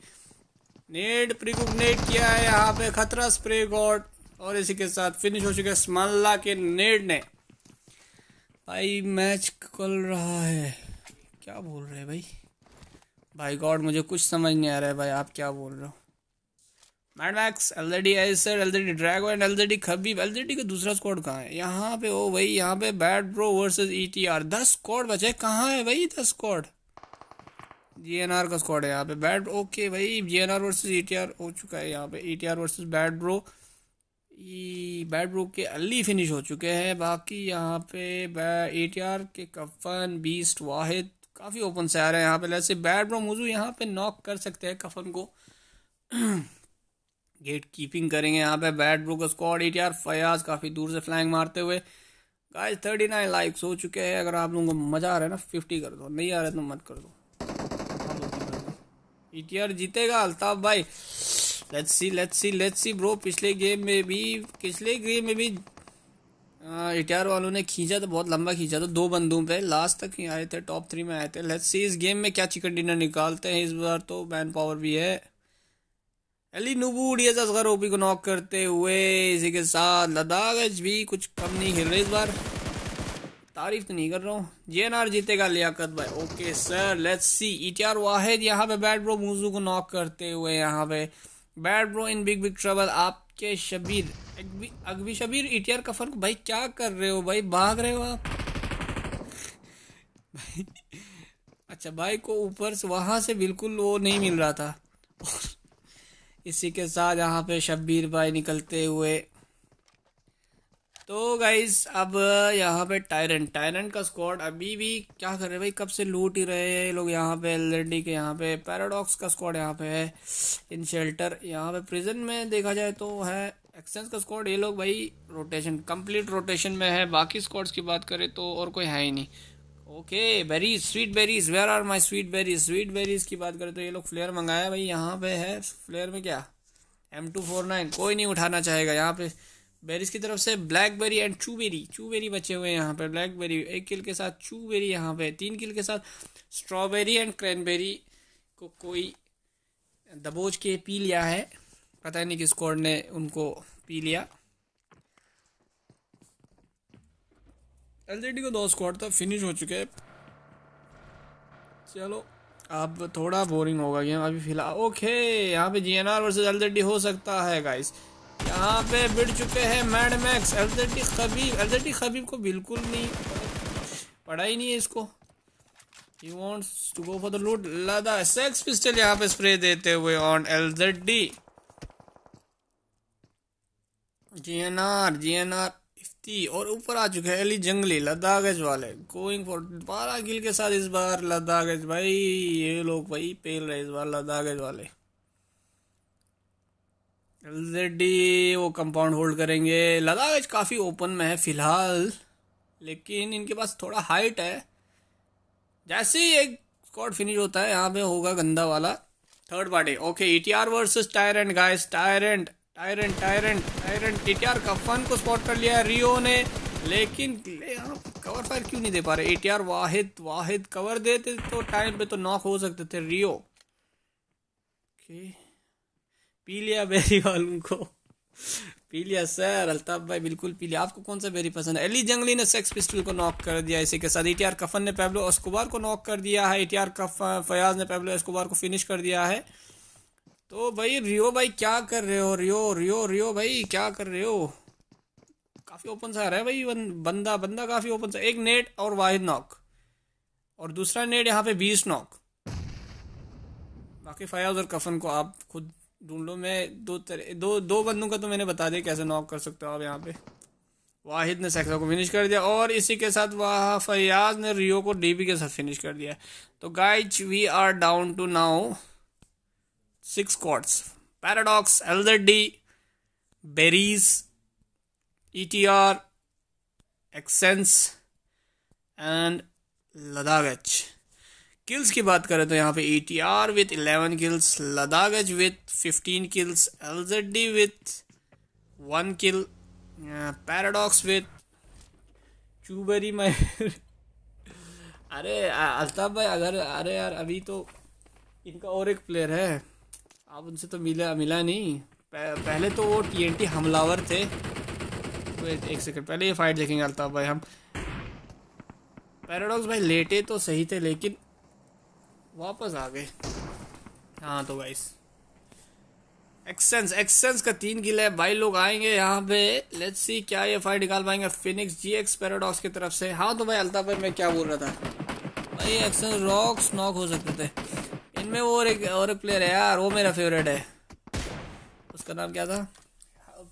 नेड प्रिकुक नेड किया है यहाँ पे खतरा स्प्रे गॉड और इसी के साथ फिनिश हो चुका स्मल्ला के नेड ने भाई मैच कल रहा है क्या बोल रहे हैं भाई भाई गॉड मुझे कुछ समझ नहीं आ रहा है भाई आप क्या बोल रहे हो mad max L Acer D Drago and L D Khabib L D का दूसरा स्कॉड कहाँ है यहाँ पे ओ भाई यहाँ पे bad bro versus E T R दस स्कॉड बचे कहाँ है भाई दस स्कॉड जी एन आर का स्कॉड है यहाँ पे बैड ओके भाई G N R versus E T R हो चुका है यहाँ पे E T R versus bad bro bad bros के अली फिनिश हो चुके हैं बाकी यहाँ पे ए टी आर के कफन बीस्ट वाहिद काफ़ी ओपन से आ रहे हैं यहाँ पे वैसे बैट ब्रो मौजू यहाँ पे नॉक कर सकते हैं कफन को गेट (clears throat) कीपिंग करेंगे यहाँ पे बैट ब्रो का squad A T R Fayaz काफ़ी दूर से फ्लैंग मारते हुए गाइस थर्टी नाइन लाइक्स हो चुके हैं अगर आप लोगों को मज़ा आ रहा है ना फिफ्टी कर दो नहीं आ रहा तो मत कर दो ए टी आर जीतेगा अल्ताफ भाई let's see let's see let's see bro पिछले गेम में भी पिछले गेम में भी इटार हाँ, वालों ने खींचा तो बहुत लंबा खींचा था दो बंदूक पे लास्ट तक ही आए थे टॉप थ्री में आए थे लेट्स सी इस गेम में क्या चिकन डिनर निकालते हैं इस बार तो मैन पावर भी है अली नबूड ये असगर ओपी को नॉक करते हुए इसी के साथ लद्दाख भी कुछ कम नहीं खेल रहे इस बार तारीफ तो नहीं कर रहा हूँ जे एन आर जीतेगा लियाकत भाई okay sir let's see E T R Wahid यहाँ पे बैट ब्रो मूजू को नॉक करते हुए यहाँ पे bad bro in big big trouble आपके शबीर अगवी शबीर ईटीआर e का फर्क भाई क्या कर रहे हो भाई भाग रहे हो आप भाई अच्छा भाई को ऊपर से वहां से बिल्कुल वो नहीं मिल रहा था और इसी के साथ यहाँ पे शब्बीर भाई निकलते हुए तो गाइज अब यहाँ पे टायरेंट टायरेंट का स्क्वाड अभी भी क्या कर रहे हैं भाई कब से लूट ही रहे हैं लोग यहाँ पे एल के यहाँ पे पैराडॉक्स का स्क्वाड यहाँ पे है इन शेल्टर यहाँ पे प्रिजन में देखा जाए तो है एक्सेंस का स्क्वाड ये लोग भाई रोटेशन कंप्लीट रोटेशन में है बाकी स्क्वाड्स की बात करें तो और कोई है ही नहीं okay berries sweet berries where are my sweet berries sweet berries की बात करें तो ये लोग फ्लेयर मंगाया भाई यहाँ पे है फ्लेयर में क्या एम टू फोर नाइन कोई नहीं उठाना चाहेगा यहाँ पे बेरीज की तरफ से ब्लैकबेरी एंड चूबेरी चूबेरी बचे हुए हैं यहाँ पर ब्लैकबेरी एक किल के साथ चूबेरी यहाँ पे तीन किल के साथ स्ट्रॉबेरी एंड क्रैनबेरी को कोई दबोच के पी लिया है पता नहीं किस स्क्वाड ने उनको पी लिया एल को दो स्क्वाड तो फिनिश हो चुके चलो अब थोड़ा बोरिंग होगा गेम अभी फिलहाल ओके यहाँ पे G N R versus L हो सकता है गाइस यहाँ पे बिड़ चुके हैं mad max LZD Khabib LZD Khabib को बिल्कुल नहीं पढ़ा ही नहीं है इसको you want to go for the loot लादा सेक्स पिस्टल यहाँ पे स्प्रे देते हुए on LZD G N R G N R Ifti और ऊपर आ चुके हैं अली जंगली लद्दाख एज वाले गोइंग फॉर बारह गिल के साथ इस बार लद्दाख एज भाई ये लोग भाई पेल रहे इस बार लद्दाख एज वाले LZD वो कंपाउंड होल्ड करेंगे लगा काफ़ी ओपन में है फिलहाल लेकिन इनके पास थोड़ा हाइट है जैसे ही एक स्कॉट फिनिश होता है यहाँ पे होगा गंदा वाला third party okay E T R versus tyrant guys tyrant tyrant tyrant tyrant E T R कफन को स्पॉट कर लिया है रियो ने लेकिन यहाँ कवर फायर क्यों नहीं दे पा रहे A T R Wahid Wahid cover देते तो टाइम पे तो नॉक हो सकते थे रियो okay. पी लिया बेरी वालों को पी लिया सर अल्ताफ भाई बिल्कुल पी लिया आपको कौन सा बेरी पसंद है अली जंगली ने सेक्स पिस्टल को नॉक कर दिया इसी के साथ ई e कफन ने पैबलो एस्कोबार को नॉक कर दिया है ई e कफन फयाज ने पैबलो एस्कोबार को फिनिश कर दिया है तो भाई रियो भाई क्या कर रहे हो रियो रियो रियो भाई क्या कर रहे हो काफ़ी ओपन सा है भाई बंदा बंदा काफ़ी ओपन सा एक नेट और वाहिद नॉक और दूसरा नेट यहाँ पे बीस नॉक बाकी फयाज और कफन को आप खुद ढूंढ लो मैं दो तरह दो दो बंदों का तो मैंने बता दिया कैसे नॉक कर सकते हो आप यहाँ पे वाहिद ने सेक्सा को फिनिश कर दिया और इसी के साथ वाह फयाज ने रियो को डीबी के साथ फिनिश कर दिया तो guys we are down to now six cords paradox एल्जर डी berries E T R एक्सेंस and लदागच किल्स की बात करें तो यहाँ पे A T R with eleven kills लदागज with fifteen kills L Z D with one kill paradox with चूबरी मयर अरे अल्ताफ भाई अगर अरे यार अभी तो इनका और एक प्लेयर है आप उनसे तो मिला मिला नहीं पहले तो वो टी एन टी हमलावर थे तो एक सेकंड पहले ये फाइट देखेंगे अल्ताफ भाई हम पैराडॉक्स भाई लेटे तो सही थे लेकिन वापस आ गए हाँ तो भाई एक्सेंस एक्सेंस का तीन किल है भाई लोग आएंगे यहाँ पे लेट्स सी क्या ये फाइट निकाल पाएंगे फिनिक्स जी एक्स पैराडॉक्स की तरफ से हाँ तो भाई अलताफ़ भाई मैं क्या बोल रहा था भाई एक्सेंस रॉक्स नॉक हो सकते थे इनमें वो और एक और एक प्लेयर है यार वो मेरा फेवरेट है उसका नाम क्या था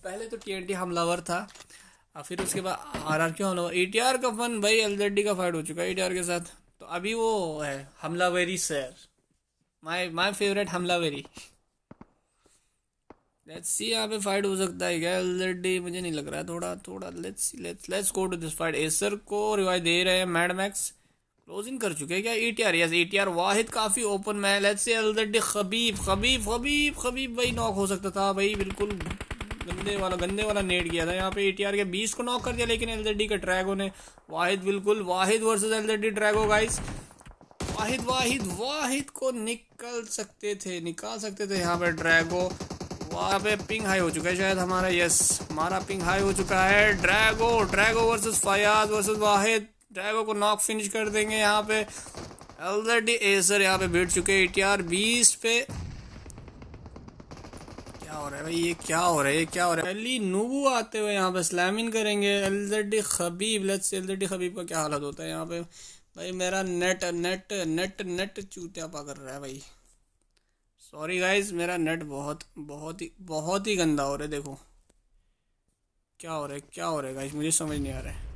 पहले तो टी हमलावर था और फिर उसके बाद आर आर क्यों हमलावर ए का फन भाई एल का फाइट हो चुका है ए e के साथ अभी वो है हमलावेरी सर माय माय फेवरेट हमलावेरी लेट्स सी यहाँ पे फाइट हो सकता है क्या ऑलरेडी मुझे नहीं लग रहा है थोड़ा थोड़ा let's see let's let's go to this fight Acer को रिवाइव दे रहे हैं मैड मैक्स क्लोजिंग कर चुके हैं क्या E T R yes E T R Wahid काफ़ी ओपन में है let's see already Khabib Khabib Khabib Khabib भाई नॉक हो सकता था भाई बिल्कुल गंदे वाला गंदे वाला नेट किया था यहाँ पे एटीआर के बीस को नॉक कर दिया लेकिन एलजेडी के ट्रैगो ने वाहिद बिल्कुल Wahid versus LZD Drago guys Wahid Wahid Wahid को निकल सकते थे निकाल सकते थे यहाँ पे ड्रैगो वहाँ पे पिंग हाई हो चुका है शायद हमारा यस हमारा पिंग हाई हो चुका है Drago Drago versus Fayaz versus Wahid Drago को नॉक फिनिश कर देंगे यहाँ पे एलरेडी एसर यहाँ पे बैठ चुके हैं ए टी आर बीस पे हो रहा है भाई ये क्या हो रहा है ये क्या हो रहा है अली नूबू आते हुए यहाँ पे स्लैमिन करेंगे LZD Khabib let's LZD Khabib का क्या हालत होता है यहाँ पे भाई मेरा नेट नेट नेट नेट पा कर रहा है भाई सॉरी गाइज मेरा नेट बहुत बहुत ही बहुत ही गंदा हो रहा है देखो क्या हो रहा है क्या हो रहा है गाइज मुझे समझ नहीं आ रहा है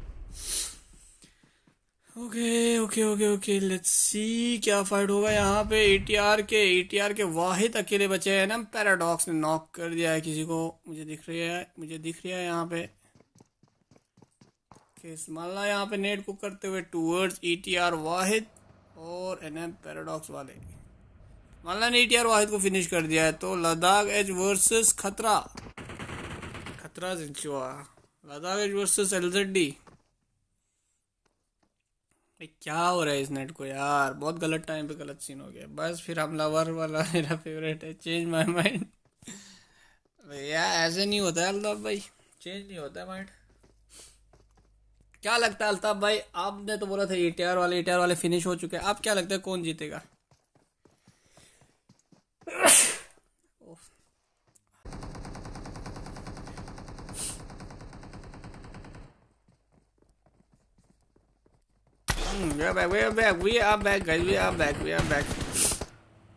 okay okay okay okay let's see क्या फाइट होगा यहाँ पे एटीआर के एटीआर के वाहिद अकेले बचे हैं ना पैराडॉक्स ने नॉक कर दिया है किसी को मुझे दिख रही है मुझे दिख रहा है यहाँ पे माला यहाँ पे नेट को करते हुए टूवर्ड्स एटीआर वाहिद और एनएम पैराडॉक्स वाले माला ने एटीआर वाहिद को फिनिश कर दिया है तो लद्दाख एज वर्सेस खतरा खतरा जिंचुआ लद्दाख एज वर्सेस एलजेडी डी क्या हो रहा है इस नेट को यार बहुत गलत टाइम पे गलत सीन हो गया बस फिर हमलावर वाला (laughs) मेरा फेवरेट है चेंज माय माइंड भैया ऐसे नहीं होता है अल्ताफ भाई चेंज नहीं होता है माइंड क्या लगता है अल्ताफ भाई आपने तो बोला था आर वाले आर वाले फिनिश हो चुके हैं आप क्या लगता है कौन जीतेगा (coughs) Hmm, we are back, we are back, we are back, guys, we are back, we are back.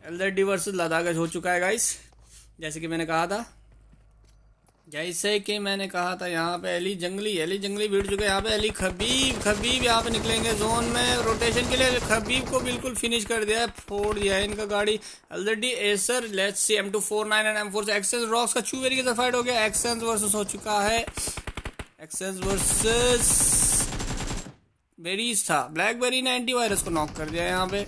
एलडीडी वर्सेस लद्दाख हो चुका है गाइस जैसे कि मैंने कहा था जैसे कि मैंने कहा था यहाँ पे एली जंगली एली जंगली भीड़ चुके यहाँ पे एली खबीब खबीब यहाँ पे निकलेंगे जोन में रोटेशन के लिए खबीब को बिल्कुल फिनिश कर दिया है फोड़ दिया है इनका गाड़ी ऑलरेडी एसर let's see M two four nine and M four एक्सेंस रॉक्स का चू वेरी फाइट हो गया एक्सेंस वर्सेस हो चुका है एक्सेंस वर्सेस बेरीज था ब्लैकबेरी ने वायरस को नॉक कर दिया यहाँ पे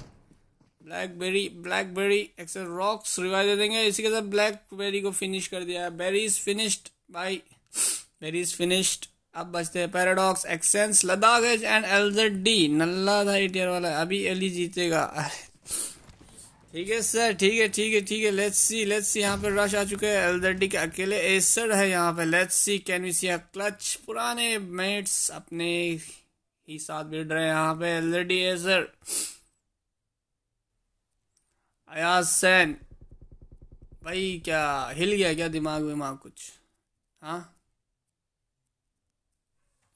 ब्लैकबेरी ब्लैकबेरी एक्सेल रॉक्स रिवाइव दे देंगे इसी के साथ ब्लैकबेरी को फिनिश कर दिया है berries finished by berries finished अब बचते हैं पैराडॉक्स एक्सेंस लद्दाख एज एंड एलजेड डी नल्ला था एटीआर वाला अभी एली e जीतेगा ठीक है सर ठीक है ठीक है ठीक है लेट्स सी लेट्स सी यहाँ पे रश आ चुके हैं एलजेड डी के अकेले एसर है यहाँ पे let's see can we see clutch पुराने मेट्स अपने ही साथ रहे हैं यहाँ पे एल है सर अयाज सैन भाई क्या हिल गया क्या दिमाग विमाग कुछ हाँ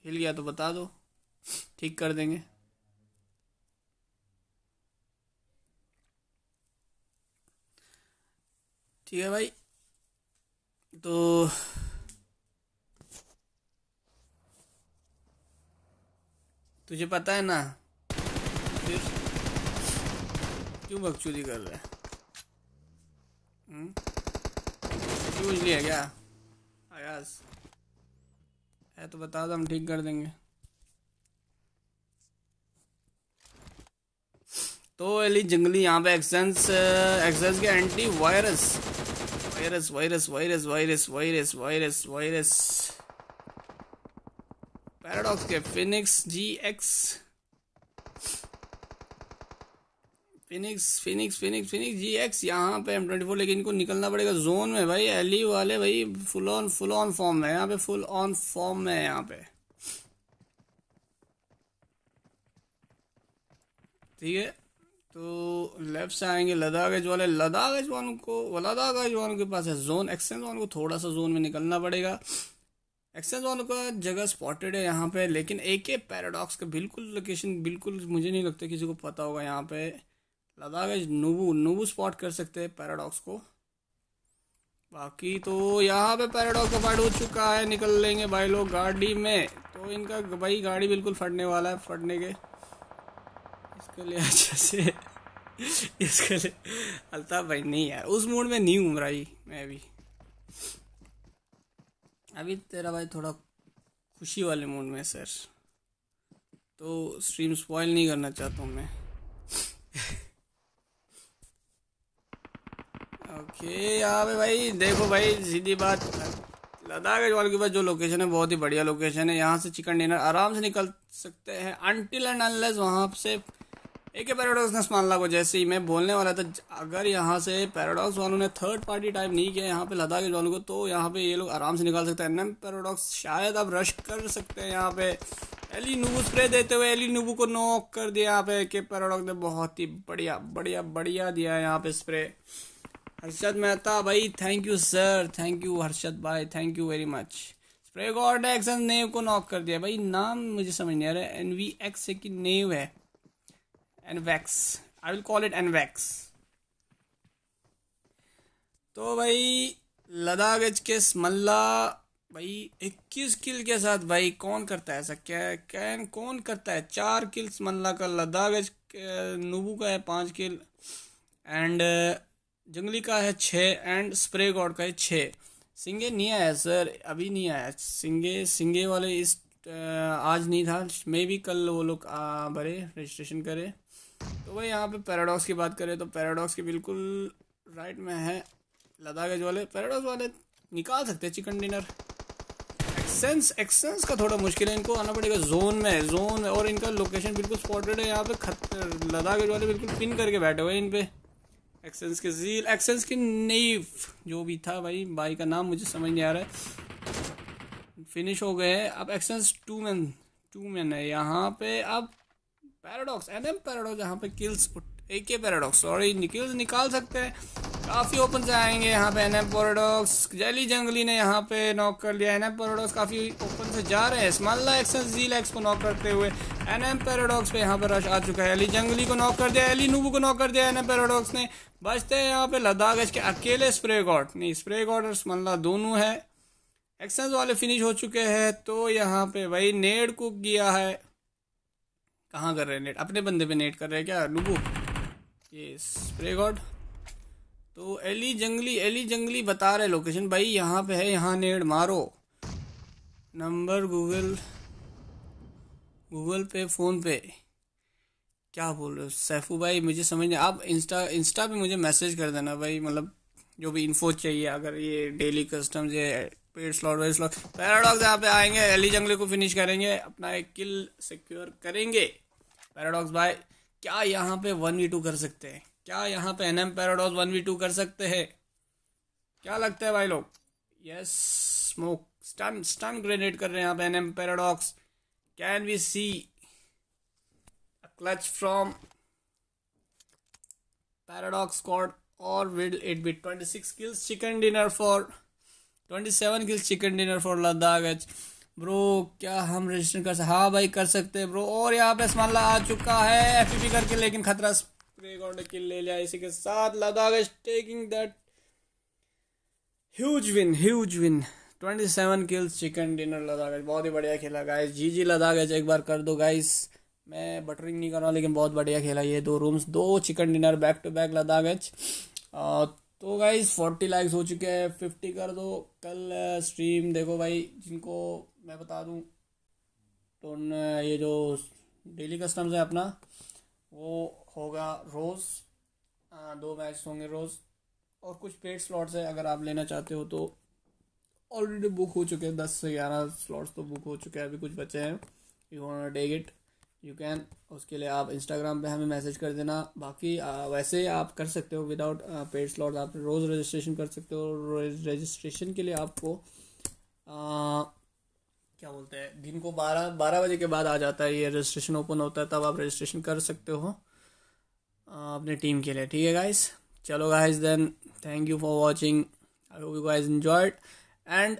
हिल गया तो बता दो ठीक कर देंगे ठीक है भाई तो तुझे पता है ना फिर क्यों बकचोदी कर रहा है हम्म? लिया क्या आयास है तो बता दो हम ठीक कर देंगे तो एली जंगली यहाँ पे एक्सेंस एक्सेंस uh, के anti virus virus virus virus virus virus virus virus paradox के phoenix G X phoenix phoenix phoenix phoenix G X यहाँ पे एम ट्वेंटी फोर लेकिन इनको निकलना पड़ेगा जोन में भाई एली e वाले भाई full on full on form में यहाँ पे फुल ऑन फॉर्म में है यहाँ पे ठीक है तो लेफ्ट से आएंगे लद्दाख वाले लद्दाख एजवान को लद्दाख एजवान के पास है जोन एक्सचेंज वन को थोड़ा सा जोन में निकलना पड़ेगा एक्सेस वालों का जगह स्पॉटेड है यहाँ पे लेकिन एक के पैराडॉक्स का बिल्कुल लोकेशन बिल्कुल मुझे नहीं लगता किसी को पता होगा यहाँ पे लद्दाख है नूबू स्पॉट कर सकते हैं पैराडॉक्स को बाकी तो यहाँ पे पैराडॉक्स का फाइट हो चुका है निकल लेंगे भाई लोग गाड़ी में तो इनका भाई गाड़ी बिल्कुल फटने वाला है फटने के इसके लिए अच्छे से इसके लिए अलताफ़ भाई नहीं यार उस मूड में नहीं घूम रहा मैं भी अभी तेरा भाई थोड़ा खुशी वाले मूड में सर तो स्ट्रीम स्पॉइल नहीं करना चाहता हूँ मैं ओके यहाँ पे भाई देखो भाई सीधी बात लद्दाख एजवाल के पास जो लोकेशन है बहुत ही बढ़िया लोकेशन है यहाँ से चिकन डिनर आराम से निकल सकते हैं अनटिल एंड अनलेस वहाँ से एक पैराडॉक्स ने मामला लागू जैसे ही मैं बोलने वाला था अगर यहाँ से पैराडॉक्स वालों ने थर्ड पार्टी टाइप नहीं किया यहाँ पे लद्दाख वालों को तो यहाँ पे ये लोग आराम से निकाल सकते हैं एन पैराडॉक्स शायद आप रश कर सकते हैं यहाँ पे एली नूबू स्प्रे देते हुए एली नूबू को नॉक कर दिया यहाँ पे के पैराडॉक्स ने बहुत ही बढ़िया बढ़िया बढ़िया दिया यहाँ पे स्प्रे हर्षद मेहता भाई thank you sir thank you Harshad भाई thank you very much spray god X नेव को नॉक कर दिया भाई नाम मुझे समझ नहीं आ रहा है एन वी एक्स है कि नेव है एनवैक्स आई विल कॉल इट एनवैक्स तो भाई लद्दाख के मल्ला भाई इक्कीस किल के साथ भाई कौन करता है ऐसा क्या कैन कौन करता है चार किल्स मल्ला का लद्दाख एच नूबू का है पाँच किल एंड जंगली का है छः एंड स्प्रे गॉड का है छः सिंगे नहीं आया सर अभी नहीं आया सिंगे सिंगे वाले इस आज नहीं था मे भी कल वो लोग भरे रजिस्ट्रेशन करें तो वही यहाँ पे पैराडॉक्स की बात करें तो पैराडॉक्स के बिल्कुल राइट में है लद्दाख वाले पैराडॉक्स वाले निकाल सकते हैं चिकन डिनर एक्सेंस एक्सेंस का थोड़ा मुश्किल है इनको आना पड़ेगा जोन में जोन में और इनका लोकेशन बिल्कुल स्पॉटेड है यहाँ पे खतर लद्दाख वाले बिल्कुल पिन करके बैठे हुए इन पे एक्सेंस के जील एक्सेंस की नीव जो भी था भाई भाई का नाम मुझे समझ नहीं आ रहा है फिनिश हो गए अब एक्सेंस टू मैन टू मैन है यहाँ पे अब पैराडॉक्स एनएम पैराडॉक्स यहाँ पे किल्स ए के पैराडॉक्स सॉरी निकल निकाल सकते हैं काफ़ी ओपन से आएंगे यहाँ पे एनएम पैराडॉक्स जैली जंगली ने यहाँ पे नॉक कर लिया एम पैराडॉक्स काफ़ी ओपन से जा रहे हैं स्मल्ला एक्सन जी लैक्स को नॉक करते हुए एम पैराडॉक्स पे यहाँ पे रश आ चुका है एली जंगली को नॉक कर दिया एली नूबू को नॉक कर दिया एनएम पैराडॉक्स ने बचते हैं यहाँ पे लद्दाख इसके के अकेले स्प्रे गॉड नहीं स्प्रे गॉड और स्मल्ला दोनों है एक्सेंस वाले फिनिश हो चुके हैं तो यहाँ पे वही नेड कुक गया है कहाँ कर रहे हैं नेट अपने बंदे पे नेट कर रहे हैं क्या लुगो ये स्प्रे गॉड तो एली जंगली एली जंगली बता रहे लोकेशन भाई यहाँ पे है यहाँ नेट मारो नंबर गूगल गूगल पे फ़ोन पे क्या बोल रहे हो सैफू भाई मुझे समझ नहीं आप इंस्टा इंस्टा पे मुझे मैसेज कर देना भाई मतलब जो भी इन्फो चाहिए अगर ये डेली कस्टम्स ये पेड स्लॉट वेड स्लॉट पैराडॉक्स यहाँ पे आएंगे एली जंगली को फिनिश करेंगे अपना एक किल सिक्योर करेंगे पैराडॉक्स बाय क्या यहाँ पे वन वी टू कर सकते हैं क्या यहाँ पे N M paradox one v two कर सकते हैं क्या लगता है भाई लोग yes smoke stun stun grenade कर रहे हैं यहाँ पे N M paradox can we see a clutch from paradox squad और will it be twenty six kills chicken dinner for twenty seven kills chicken dinner for Ladakh bro क्या हम रजिस्टर कर सकते हाँ भाई कर सकते हैं ब्रो और यहाँ पे स्माला आ चुका है एफ करके लेकिन खतरा किल ले लिया इसी के साथ Ladakh is taking that huge win huge win twenty seven kills chicken dinner Ladakh बहुत ही बढ़िया खेला गाइस जी जी लद्दाख एक बार कर दो गाइस मैं बटरिंग नहीं कर रहा लेकिन बहुत बढ़िया खेला ये दो रूम्स दो chicken dinner back to back Ladakh तो गाइज फोर्टी लाइक्स हो चुके हैं फिफ्टी कर दो कल स्ट्रीम देखो भाई जिनको मैं बता दूं तो ये जो डेली कस्टम्स है अपना वो होगा रोज़ दो मैच होंगे रोज़ और कुछ पेड स्लॉट्स है अगर आप लेना चाहते हो तो ऑलरेडी बुक हो चुके हैं दस से ग्यारह स्लॉट्स तो बुक हो चुके हैं अभी कुछ बचे हैं you want take it you can उसके लिए आप इंस्टाग्राम पे हमें मैसेज कर देना बाकी आ, वैसे आप कर सकते हो विदाउट पेड स्लॉट आप रोज़ रजिस्ट्रेशन कर सकते हो रजिस्ट्रेशन के लिए आपको क्या बोलते हैं दिन को बारह बारह बजे के बाद आ जाता है ये रजिस्ट्रेशन ओपन होता है तब आप रजिस्ट्रेशन कर सकते हो अपने टीम के लिए ठीक है गाइस चलो guys then thank you for watching I hope you guys enjoyed and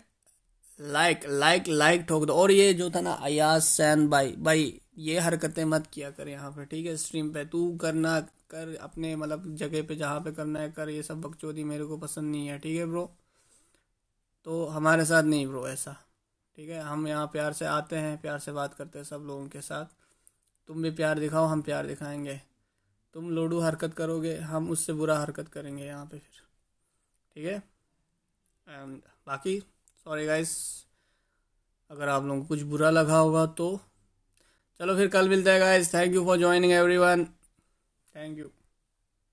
like like like ठोक दो और ये जो था ना अयाज सैन भाई भाई ये हरकतें मत किया कर यहाँ पर ठीक है स्ट्रीम पे तू करना कर अपने मतलब जगह पे जहाँ पे करना है कर ये सब बकचोदी मेरे को पसंद नहीं है ठीक है ब्रो तो हमारे साथ नहीं ब्रो ऐसा ठीक है हम यहाँ प्यार से आते हैं प्यार से बात करते हैं सब लोगों के साथ तुम भी प्यार दिखाओ हम प्यार दिखाएंगे तुम लोडू हरकत करोगे हम उससे बुरा हरकत करेंगे यहाँ पे फिर ठीक है एंड बाकी सॉरी गाइस अगर आप लोगों को कुछ बुरा लगा होगा तो चलो फिर कल मिलते हैं guys thank you for joining everyone thank you